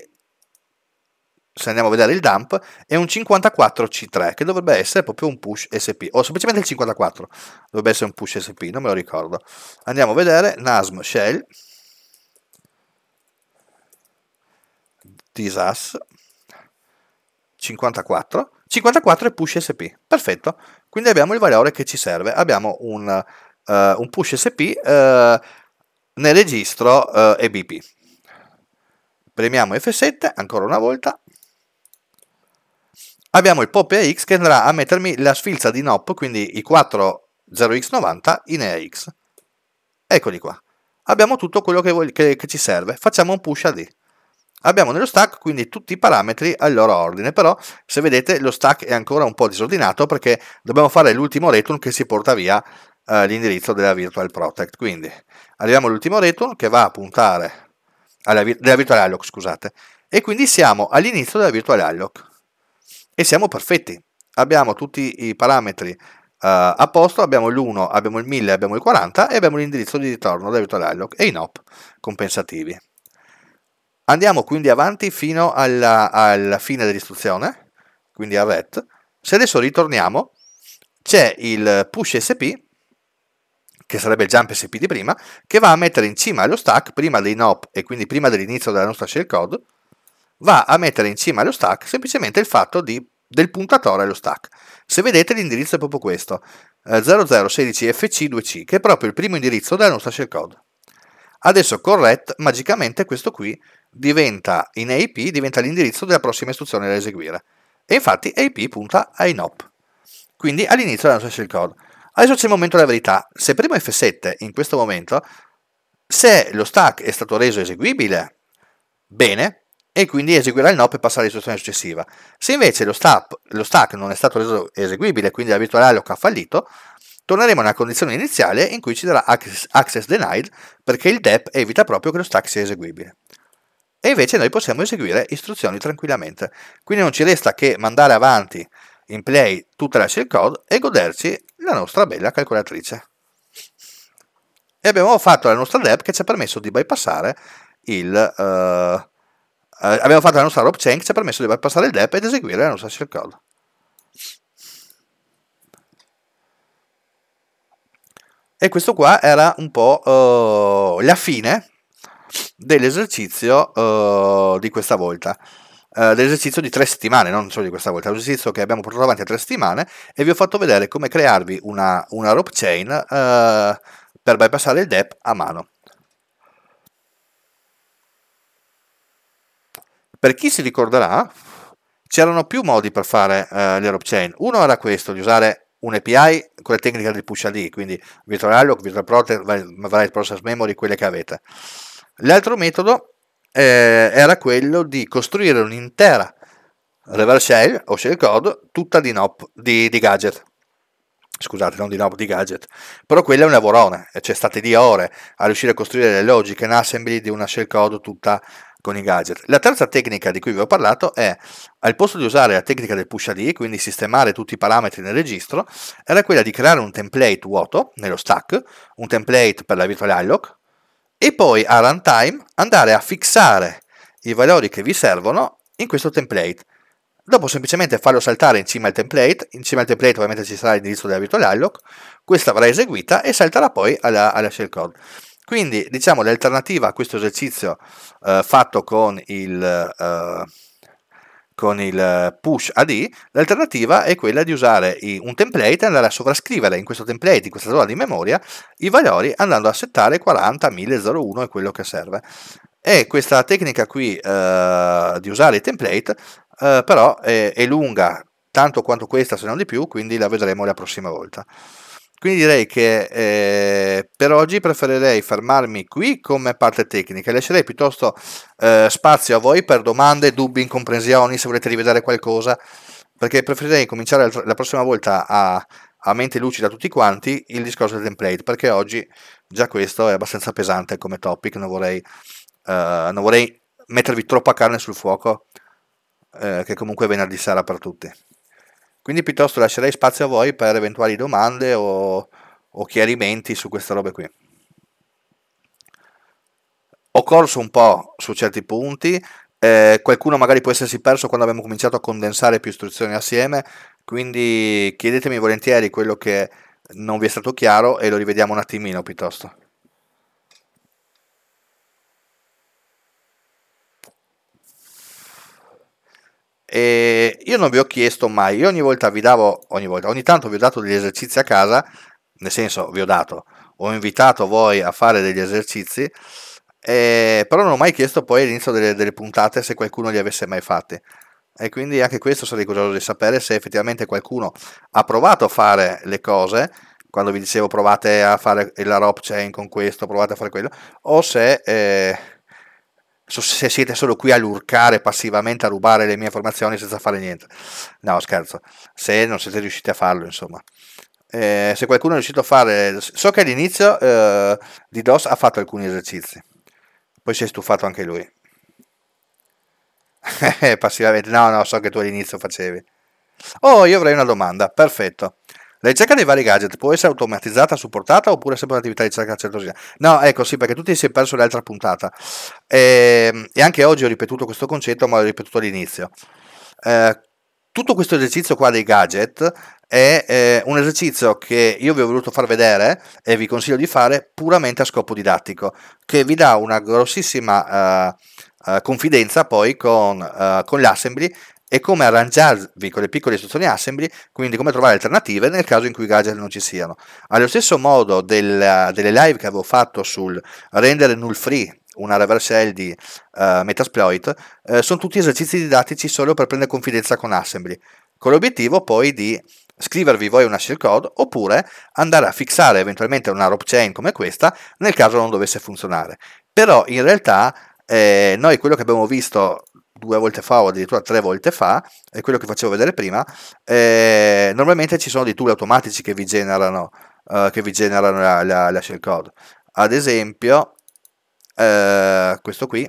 A: se andiamo a vedere il dump, è un 54C3, che dovrebbe essere proprio un push SP, o semplicemente il 54, dovrebbe essere un push SP, non me lo ricordo. Andiamo a vedere, NASM shell, disas, 54, 54 è push SP, perfetto, quindi abbiamo il valore che ci serve, abbiamo un, uh, un push SP uh, eh, nel registro uh, eh, EBP. Premiamo F7 ancora una volta, abbiamo il pop EAX che andrà a mettermi la sfilza di NOP, quindi i 40 x 90 in EAX. Eccoli qua, abbiamo tutto quello che, che, che ci serve, facciamo un push AD. Abbiamo nello stack quindi tutti i parametri al loro ordine, però se vedete lo stack è ancora un po' disordinato perché dobbiamo fare l'ultimo return che si porta via eh, l'indirizzo della virtual protect. Quindi arriviamo all'ultimo return che va a puntare alla, della virtual alloc, scusate, e quindi siamo all'inizio della virtual alloc e siamo perfetti. Abbiamo tutti i parametri eh, a posto, abbiamo l'1, abbiamo il 1000, abbiamo il 40 e abbiamo l'indirizzo di ritorno della virtual alloc e i NOP compensativi. Andiamo quindi avanti fino alla, alla fine dell'istruzione, quindi a RET. Se adesso ritorniamo, c'è il push SP, che sarebbe il jump SP di prima, che va a mettere in cima allo stack, prima dei NOP e quindi prima dell'inizio della nostra shellcode, va a mettere in cima allo stack semplicemente il fatto di, del puntatore allo stack. Se vedete l'indirizzo è proprio questo, 0016FC2C, eh, che è proprio il primo indirizzo della nostra shellcode. Adesso con RET magicamente questo qui diventa in AIP diventa l'indirizzo della prossima istruzione da eseguire. E infatti AIP punta a INOP, quindi all'inizio della nostra shell code. Adesso c'è il momento della verità. Se primo F7 in questo momento, se lo stack è stato reso eseguibile, bene, e quindi eseguirà il NOP e passerà all'istruzione successiva. Se invece lo stack, lo stack, non è stato reso eseguibile, quindi la virtuale alloc ha fallito, torneremo nella condizione iniziale in cui ci darà access, access denied perché il DEP evita proprio che lo stack sia eseguibile e invece noi possiamo eseguire istruzioni tranquillamente. Quindi non ci resta che mandare avanti in play tutta la shell code e goderci la nostra bella calcolatrice. E abbiamo fatto la nostra lab che ci ha permesso di bypassare il... Eh, eh abbiamo fatto la nostra ROP chain che ci ha permesso di bypassare il DEP ed eseguire la nostra shell code. E questo qua era un po' eh, la fine dell'esercizio uh, di questa volta. Uh, eh, l'esercizio di tre settimane, non solo di questa volta, è un esercizio che abbiamo portato avanti a tre settimane e vi ho fatto vedere come crearvi una, una rope chain uh, per bypassare il DEP a mano. Per chi si ricorderà, c'erano più modi per fare uh, le rope chain. Uno era questo, di usare un'API con la tecnica di push AD, quindi virtual alloc, virtual protect, variable process memory, quelle che avete. L'altro metodo eh, era quello di costruire un'intera reverse shell o shell code tutta di, nop, di, di gadget scusate, non di nob, di gadget, però quella è un lavorone, cioè state di ore a riuscire a costruire le logiche in assembly di una shell code tutta con i gadget. La terza tecnica di cui vi ho parlato è, al posto di usare la tecnica del push AD, quindi sistemare tutti i parametri nel registro, era quella di creare un template vuoto nello stack, un template per la virtual alloc, e poi a runtime andare a fissare i valori che vi servono in questo template. Dopo semplicemente farlo saltare in cima al template, in cima al template ovviamente ci sarà l'indirizzo della virtual questa verrà eseguita e salterà poi alla, alla shellcode. Quindi diciamo l'alternativa a questo esercizio eh, fatto con il... Eh, con il push AD, l'alternativa è quella di usare un template e andare a sovrascrivere in questo template, in questa zona di memoria, i valori andando a settare 40, 1001 01 è quello che serve. E questa tecnica qui eh, di usare i template eh, però è, è lunga, tanto quanto questa se non di più, quindi la vedremo la prossima volta. Quindi direi che eh, per oggi preferirei fermarmi qui come parte tecnica, lascerei piuttosto eh, spazio a voi per domande, dubbi, incomprensioni, se volete rivedere qualcosa, perché preferirei cominciare la prossima volta a, a mente lucida tutti quanti il discorso del template, perché oggi già questo è abbastanza pesante come topic, non vorrei, eh, non vorrei mettervi troppa carne sul fuoco, eh, che comunque è venerdì sera per tutti. Quindi piuttosto lascerei spazio a voi per eventuali domande o, o chiarimenti su queste robe qui. Ho corso un po' su certi punti, eh, qualcuno magari può essersi perso quando abbiamo cominciato a condensare più istruzioni assieme, quindi chiedetemi volentieri quello che non vi è stato chiaro e lo rivediamo un attimino piuttosto. E io non vi ho chiesto mai, io ogni volta vi davo, ogni, volta, ogni tanto vi ho dato degli esercizi a casa, nel senso vi ho dato, ho invitato voi a fare degli esercizi, eh, però non ho mai chiesto poi all'inizio delle, delle, puntate se qualcuno li avesse mai fatti. E quindi anche questo sarei curioso di sapere se effettivamente qualcuno ha provato a fare le cose, quando vi dicevo provate a fare la rope chain con questo, provate a fare quello, o se... Eh, se siete solo qui a lurcare passivamente a rubare le mie informazioni senza fare niente. No, scherzo. Se non siete riusciti a farlo, insomma. Eh, se qualcuno è riuscito a fare... So che all'inizio eh, DDoS ha fatto alcuni esercizi. Poi si è stufato anche lui. <laughs> passivamente. No, no, so che tu all'inizio facevi. Oh, io avrei una domanda. Perfetto. La ricerca dei vari gadget può essere automatizzata, supportata oppure sempre un'attività di ricerca certosina? No, ecco sì, perché tu ti sei perso l'altra puntata. E, ehm, e, anche oggi ho ripetuto questo concetto, ma l'ho ripetuto all'inizio. Eh, tutto questo esercizio qua dei gadget è eh, un esercizio che io vi ho voluto far vedere e vi consiglio di fare puramente a scopo didattico, che vi dà una grossissima eh, eh confidenza poi con, eh, con l'assembly e come arrangiarvi con le piccole istruzioni assembly, quindi come trovare alternative nel caso in cui i gadget non ci siano. Allo stesso modo del, delle live che avevo fatto sul rendere null free una reverse shell di uh, Metasploit, uh, eh, sono tutti esercizi didattici solo per prendere confidenza con assembly, con l'obiettivo poi di scrivervi voi una shellcode oppure andare a fissare eventualmente una rope chain come questa nel caso non dovesse funzionare. Però in realtà eh, noi quello che abbiamo visto due volte fa o addirittura tre volte fa, è quello che facevo vedere prima, eh, normalmente ci sono dei tool automatici che vi generano, eh, che vi generano la, la, la shellcode. Ad esempio, eh, questo qui,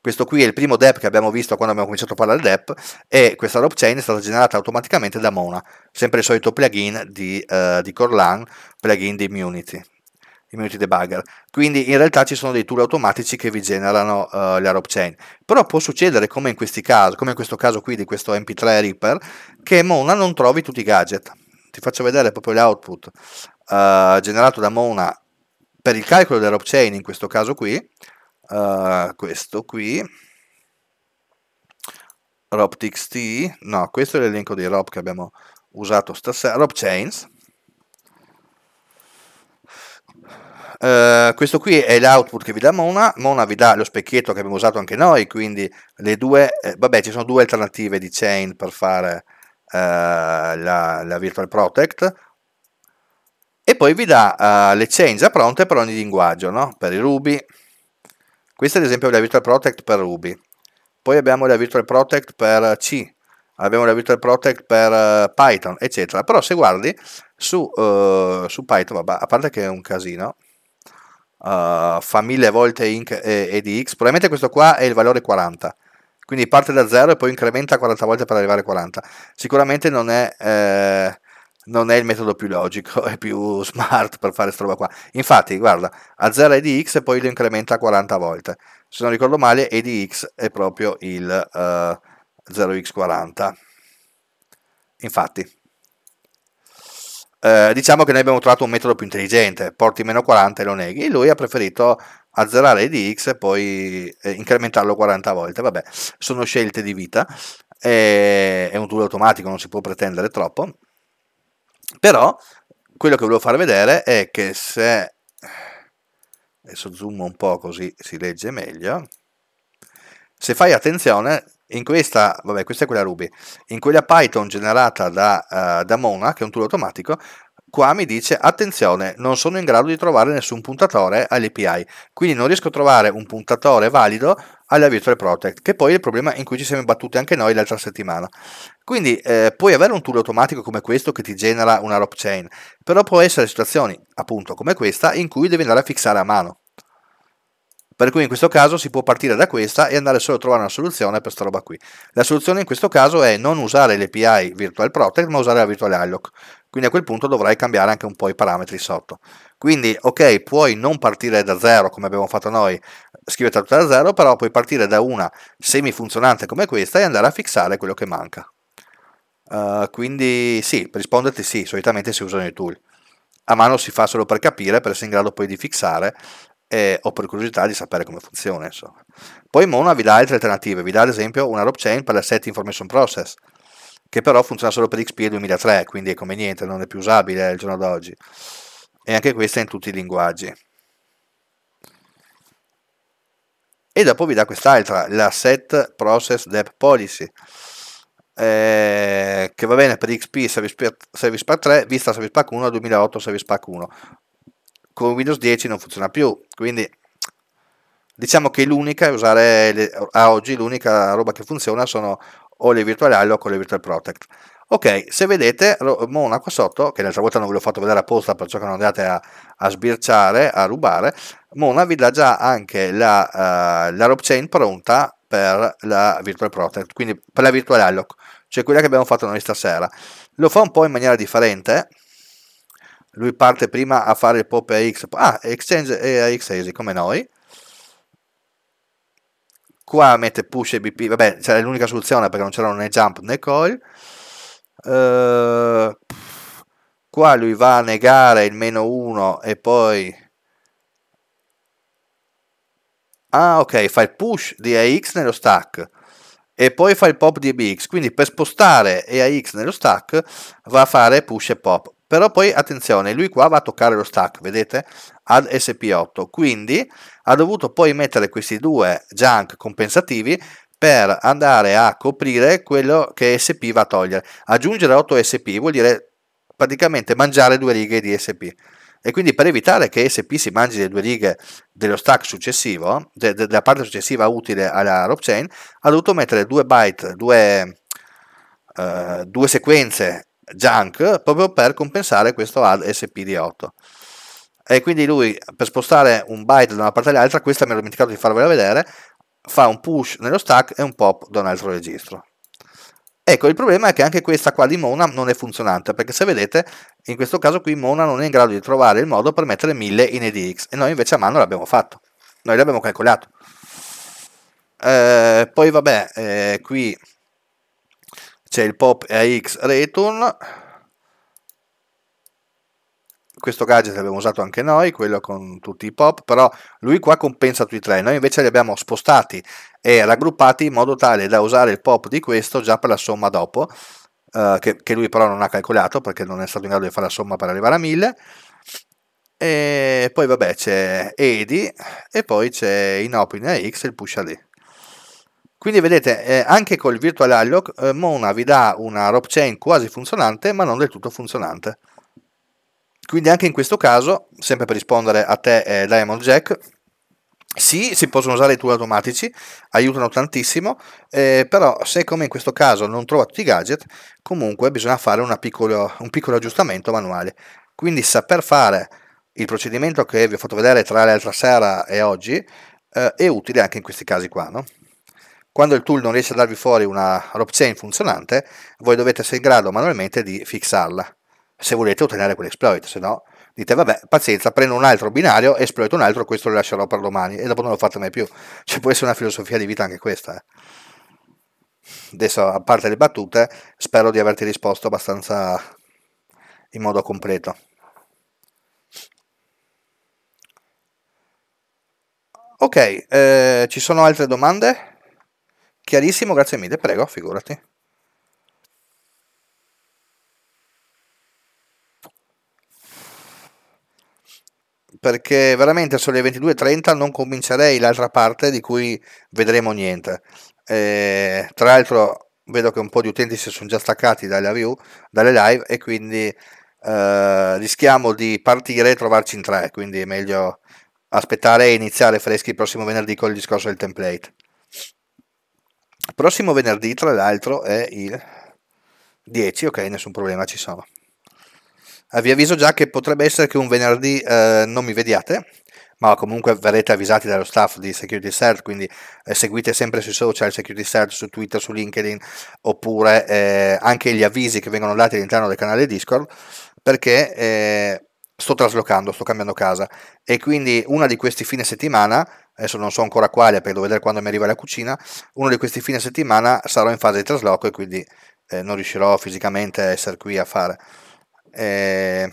A: questo qui è il primo DEP che abbiamo visto quando abbiamo cominciato a parlare del DEP e questa rope chain è stata generata automaticamente da Mona, sempre il solito plugin di, uh, di Corlan, plugin di Immunity immunity debugger. Quindi in realtà ci sono dei tool automatici che vi generano uh, le rob chain. Però può succedere, come in questi casi, come in questo caso qui di questo MP3 Reaper, che Mona non trovi tutti i gadget. Ti faccio vedere proprio l'output uh, eh, generato da Mona per il calcolo della rob chain in questo caso qui. Uh, questo qui RobTXT, no, questo è l'elenco dei Rob che abbiamo usato stasera, Rob Chains, Eh, questo qui è l'output che vi dà Mona, Mona vi dà lo specchietto che abbiamo usato anche noi, quindi le due, eh, vabbè ci sono due alternative di chain per fare uh, la, la, Virtual Protect e poi vi dà uh, le chain già pronte per ogni linguaggio, no? per i Ruby, questa è ad esempio la Virtual Protect per Ruby, poi abbiamo la Virtual Protect per C, abbiamo la Virtual Protect per Python, eccetera. Però se guardi su, uh, su Python, vabbè, a parte che è un casino, uh, fa mille volte inc e, e, di x, probabilmente questo qua è il valore 40, quindi parte da 0 e poi incrementa 40 volte per arrivare a 40. Sicuramente non è, eh, non è il metodo più logico e più smart per fare questa roba qua. Infatti, guarda, a 0 è di x e poi lo incrementa 40 volte. Se non ricordo male, e di x è proprio il uh, eh, 0x40. Infatti. Eh, diciamo che noi abbiamo trovato un metodo più intelligente, porti meno 40 e lo neghi, e lui ha preferito azzerare i DX e poi eh, incrementarlo 40 volte, vabbè, sono scelte di vita, è, è un tool automatico, non si può pretendere troppo, però quello che volevo far vedere è che se adesso zoom un po' così si legge meglio se fai attenzione in questa, vabbè, questa è quella Ruby, in quella Python generata da, uh, da Mona, che è un tool automatico, qua mi dice attenzione, non sono in grado di trovare nessun puntatore all'API, quindi non riesco a trovare un puntatore valido alla Virtual Protect, che poi è il problema in cui ci siamo imbattuti anche noi l'altra settimana. Quindi eh, puoi avere un tool automatico come questo che ti genera una rope chain, però può essere situazioni, appunto, come questa, in cui devi andare a fissare a mano. Per cui in questo caso si può partire da questa e andare solo a trovare una soluzione per sta roba qui. La soluzione in questo caso è non usare l'API Virtual Protect ma usare la Virtual Alloc. Quindi a quel punto dovrai cambiare anche un po' i parametri sotto. Quindi ok, puoi non partire da zero come abbiamo fatto noi, scrivete tutta da zero, però puoi partire da una semifunzionante come questa e andare a fissare quello che manca. Uh, quindi sì, per risponderti sì, solitamente si usano i tool a mano si fa solo per capire, per essere in grado poi di fixare eh, ho per curiosità di sapere come funziona. Insomma. Poi Mona vi dà altre alternative, vi dà ad esempio una rope chain per la set information process, che però funziona solo per XP 2003, quindi è conveniente, non è più usabile al giorno d'oggi. E anche questa è in tutti i linguaggi. E dopo vi dà quest'altra, la set process dev policy. Eh, che va bene per XP Service Pack, 3 vista Service Pack 1 2008 Service Pack 1 con Windows 10 non funziona più, quindi diciamo che l'unica usare le, a oggi l'unica roba che funziona sono o le virtual virtuali o con le virtual protect ok se vedete Mona qua sotto che l'altra volta non ve l'ho fatto vedere apposta perciò che non andate a, a sbirciare a rubare Mona vi dà già anche la, uh, la rob chain pronta per la virtual protect quindi per la virtual alloc cioè quella che abbiamo fatto noi stasera lo fa un po' in maniera differente lui parte prima a fare il pop AX, ah, Exchange e AX come noi. Qua mette push e BP, vabbè, c'era l'unica soluzione perché non c'erano né jump né coil. Uh, qua lui va a negare il meno 1 e poi... Ah, ok, fa il push di AX nello stack e poi fa il pop di BX. Quindi per spostare EAX nello stack va a fare push e pop. Però poi attenzione, lui qua va a toccare lo stack, vedete? Ad SP8, quindi ha dovuto poi mettere questi due junk compensativi per andare a coprire quello che SP va a togliere. Aggiungere 8 SP vuol dire praticamente mangiare due righe di SP. E quindi per evitare che SP si mangi le due righe dello stack successivo, de, de, della parte successiva utile alla rope chain, ha dovuto mettere due byte, due, uh, due sequenze junk proprio per compensare questo SPD8 e quindi lui per spostare un byte da una parte all'altra, questa mi ero dimenticato di farvela vedere, fa un push nello stack e un pop da un altro registro. Ecco, il problema è che anche questa qua di Mona non è funzionante, perché se vedete, in questo caso qui Mona non è in grado di trovare il modo per mettere 1000 in EDX, e noi invece a mano l'abbiamo fatto, noi l'abbiamo calcolato. Eh, poi vabbè, eh, qui c'è il pop AX return questo gadget l'abbiamo usato anche noi, quello con tutti i pop, però lui qua compensa tutti e tre, noi invece li abbiamo spostati e raggruppati in modo tale da usare il pop di questo già per la somma dopo, eh, che, che, lui però non ha calcolato perché non è stato in grado di fare la somma per arrivare a 1000, e poi vabbè c'è Edi e poi c'è in open X il push lì. Quindi vedete, eh, anche col virtual alloc, eh, Mona vi dà una rope chain quasi funzionante, ma non del tutto funzionante. Quindi anche in questo caso, sempre per rispondere a te eh, Diamond Jack, sì, si possono usare i tool automatici, aiutano tantissimo, eh, però se come in questo caso non trova tutti i gadget, comunque bisogna fare piccolo, un piccolo aggiustamento manuale. Quindi saper fare il procedimento che vi ho fatto vedere tra l'altra sera e oggi eh, è utile anche in questi casi qua, no? Quando il tool non riesce a darvi fuori una rope funzionante, voi dovete essere in grado manualmente di fixarla, se volete ottenere quell'exploit, se no dite vabbè pazienza prendo un altro binario esploito un altro questo lo lascerò per domani e dopo non lo fate mai più cioè può essere una filosofia di vita anche questa eh. adesso a parte le battute spero di averti risposto abbastanza in modo completo ok eh, ci sono altre domande? Chiarissimo, grazie mille, prego, figurati. Perché veramente sulle 22.30 non comincerei l'altra parte di cui vedremo niente. E, eh, tra l'altro vedo che un po' di utenti si sono già staccati dalle review, dalle live e quindi eh, rischiamo di partire e trovarci in tre, quindi è meglio aspettare e iniziare freschi il prossimo venerdì con il discorso del template. Prossimo venerdì, tra l'altro, è il 10, ok, nessun problema, ci sono. vi avviso già che potrebbe essere che un venerdì eh, non mi vediate, ma comunque verrete avvisati dallo staff di Security Search, quindi eh, seguite sempre sui social Security Search, su Twitter, su LinkedIn, oppure eh, anche gli avvisi che vengono dati all'interno del canale Discord, perché eh, sto traslocando, sto cambiando casa e quindi una di questi fine settimana, adesso non so ancora quale perché devo vedere quando mi arriva la cucina, uno di questi fine settimana sarò in fase di trasloco e quindi eh, non riuscirò fisicamente a essere qui a fare. Eh,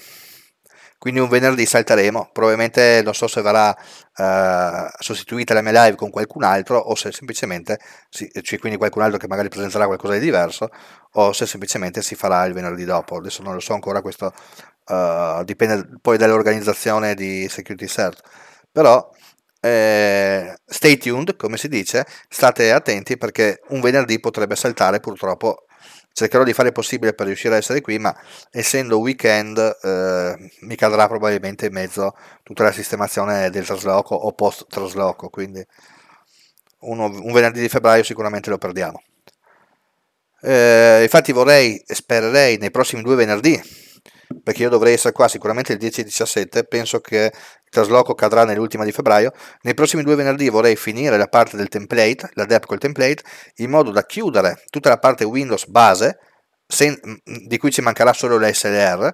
A: quindi un venerdì salteremo, probabilmente non so se verrà eh, sostituita la mia live con qualcun altro o se semplicemente, si, cioè quindi qualcun altro che magari presenterà qualcosa di diverso o se semplicemente si farà il venerdì dopo, adesso non lo so ancora questo uh, dipende poi dall'organizzazione di Security Cert, però eh, stay tuned, come si dice, state attenti perché un venerdì potrebbe saltare purtroppo. Cercherò di fare il possibile per riuscire a essere qui, ma essendo weekend eh, mi cadrà probabilmente in mezzo tutta la sistemazione del trasloco o post trasloco, quindi uno, un venerdì di febbraio sicuramente lo perdiamo. Eh, infatti vorrei, spererei nei prossimi due venerdì perché io dovrei essere qua sicuramente il 10-17, penso che il trasloco cadrà nell'ultima di febbraio, nei prossimi due venerdì vorrei finire la parte del template, la DEP col template, in modo da chiudere tutta la parte Windows base, di cui ci mancherà solo l'SLR,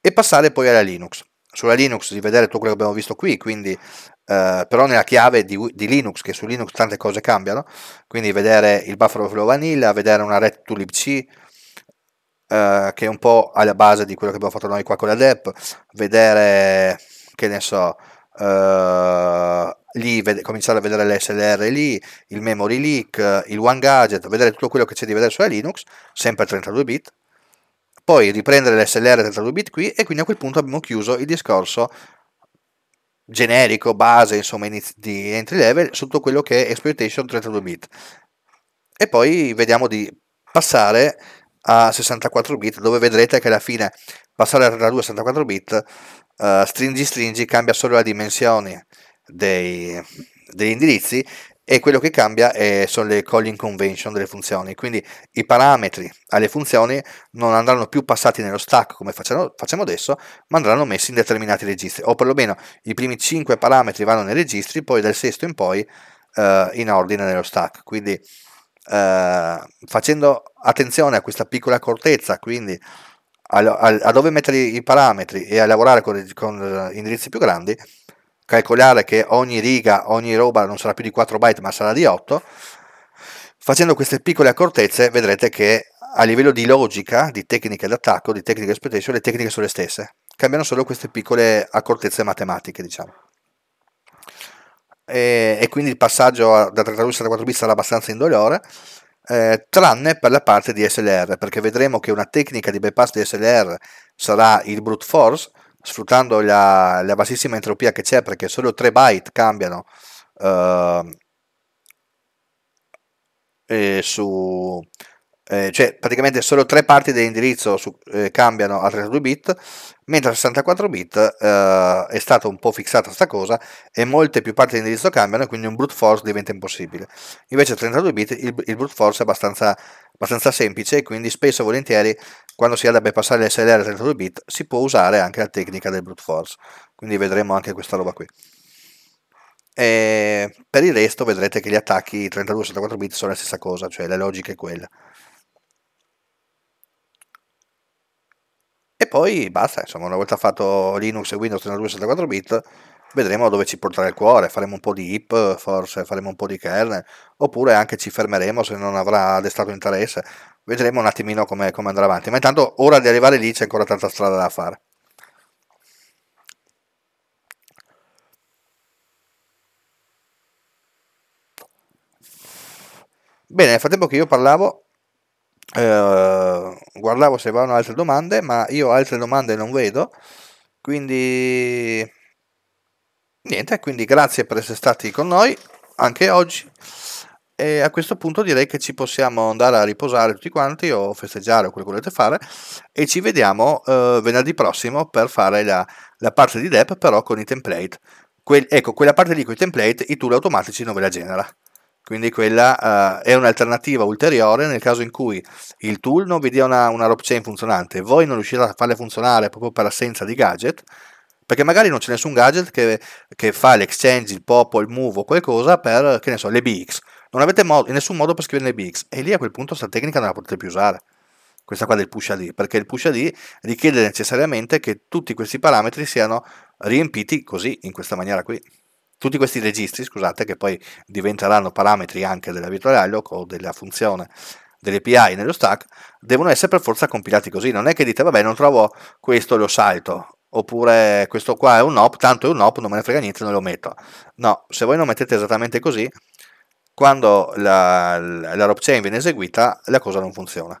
A: e passare poi alla Linux. Sulla Linux di vedere tutto quello che abbiamo visto qui, quindi Uh, però nella chiave di, di, Linux, che su Linux tante cose cambiano, quindi vedere il buffer overflow vanilla, vedere una red to libc, eh, che è un po' alla base di quello che abbiamo fatto noi qua con la DEP, vedere, che ne so, eh, lì, ved- cominciare a vedere l'SLR lì, il memory leak, il one gadget, vedere tutto quello che c'è di vedere sulla Linux, sempre 32 bit, poi riprendere l'SLR 32 bit qui e quindi a quel punto abbiamo chiuso il discorso generico, base, insomma, iniz- di entry level sotto quello che è exploitation 32 bit. E poi vediamo di passare a 64 bit dove vedrete che alla fine passare da 2 a 64 bit uh, stringi stringi cambia solo la dimensione dei, degli indirizzi e quello che cambia è, sono le calling convention delle funzioni quindi i parametri alle funzioni non andranno più passati nello stack come facciamo, facciamo adesso ma andranno messi in determinati registri o perlomeno i primi 5 parametri vanno nei registri poi dal sesto in poi uh, in ordine nello stack quindi eh, facendo attenzione a questa piccola accortezza, quindi a, a, a, dove mettere i parametri e a lavorare con, con indirizzi più grandi, calcolare che ogni riga, ogni roba non sarà più di 4 byte ma sarà di 8, facendo queste piccole accortezze vedrete che a livello di logica, di tecniche d'attacco, di tecniche di exploitation, le tecniche sono le stesse, cambiano solo queste piccole accortezze matematiche, diciamo e, e quindi il passaggio da 32-64 a bit sarà abbastanza indolore. Eh, tranne per la parte di SLR, perché vedremo che una tecnica di bypass di SLR sarà il brute force, sfruttando la, la bassissima entropia che c'è, perché solo 3 byte cambiano eh, su, eh, cioè praticamente solo tre parti dell'indirizzo su, eh, cambiano a 32 bit, mentre a 64 bit eh, è stata un po' fissata questa cosa e molte più parti dell'indirizzo cambiano e quindi un brute force diventa impossibile. Invece a 32 bit il, il brute force è abbastanza, abbastanza semplice e quindi spesso e volentieri quando si ha da bypassare l'SLR a 32 bit si può usare anche la tecnica del brute force, quindi vedremo anche questa roba qui. E per il resto vedrete che gli attacchi 32-64 bit sono la stessa cosa, cioè la logica è quella. E poi basta, insomma, una volta fatto Linux e Windows 32 64 bit, vedremo dove ci porterà il cuore, faremo un po' di hip, forse faremo un po' di kernel, oppure anche ci fermeremo se non avrà destato interesse, vedremo un attimino come, come andrà avanti, ma intanto ora di arrivare lì c'è ancora tanta strada da fare. Bene, nel frattempo che io parlavo, eh, guardavo se avevano altre domande, ma io altre domande non vedo, quindi niente, quindi grazie per essere stati con noi anche oggi e a questo punto direi che ci possiamo andare a riposare tutti quanti o festeggiare o quello che volete fare e ci vediamo eh, venerdì prossimo per fare la, la parte di DEP però con i template. Que- ecco, quella parte lì con i template i tool automatici non ve la genera quindi quella uh, è un'alternativa ulteriore nel caso in cui il tool non vi dia una, una rope chain funzionante, voi non riuscite a farle funzionare proprio per assenza di gadget, perché magari non c'è nessun gadget che, che fa l'exchange, il pop, il move o qualcosa per, che ne so, le BX. Non avete modo, nessun modo per scrivere le BX e lì a quel punto questa tecnica non la potete più usare. Questa qua del push AD, perché il push AD richiede necessariamente che tutti questi parametri siano riempiti così, in questa maniera qui tutti questi registri, scusate, che poi diventeranno parametri anche della virtual alloc o della funzione dell'API nello stack, devono essere per forza compilati così. Non è che dite, vabbè, non trovo questo, lo salto. Oppure questo qua è un op, tanto è un op, non me ne frega niente, non lo metto. No, se voi non mettete esattamente così, quando la, la, la rope chain viene eseguita, la cosa non funziona.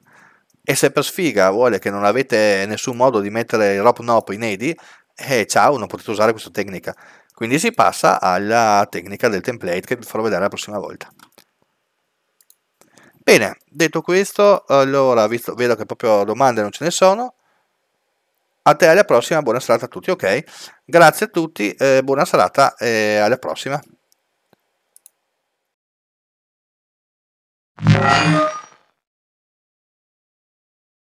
A: E se per sfiga vuole che non avete nessun modo di mettere il ROP NOP in AD, eh, ciao, non potete usare questa tecnica quindi si passa alla tecnica del template che vi farò vedere la prossima volta. Bene, detto questo, allora visto, vedo che proprio domande non ce ne sono. A te alla prossima, buona serata a tutti, ok? Grazie a tutti, eh, buona serata e eh, alla prossima.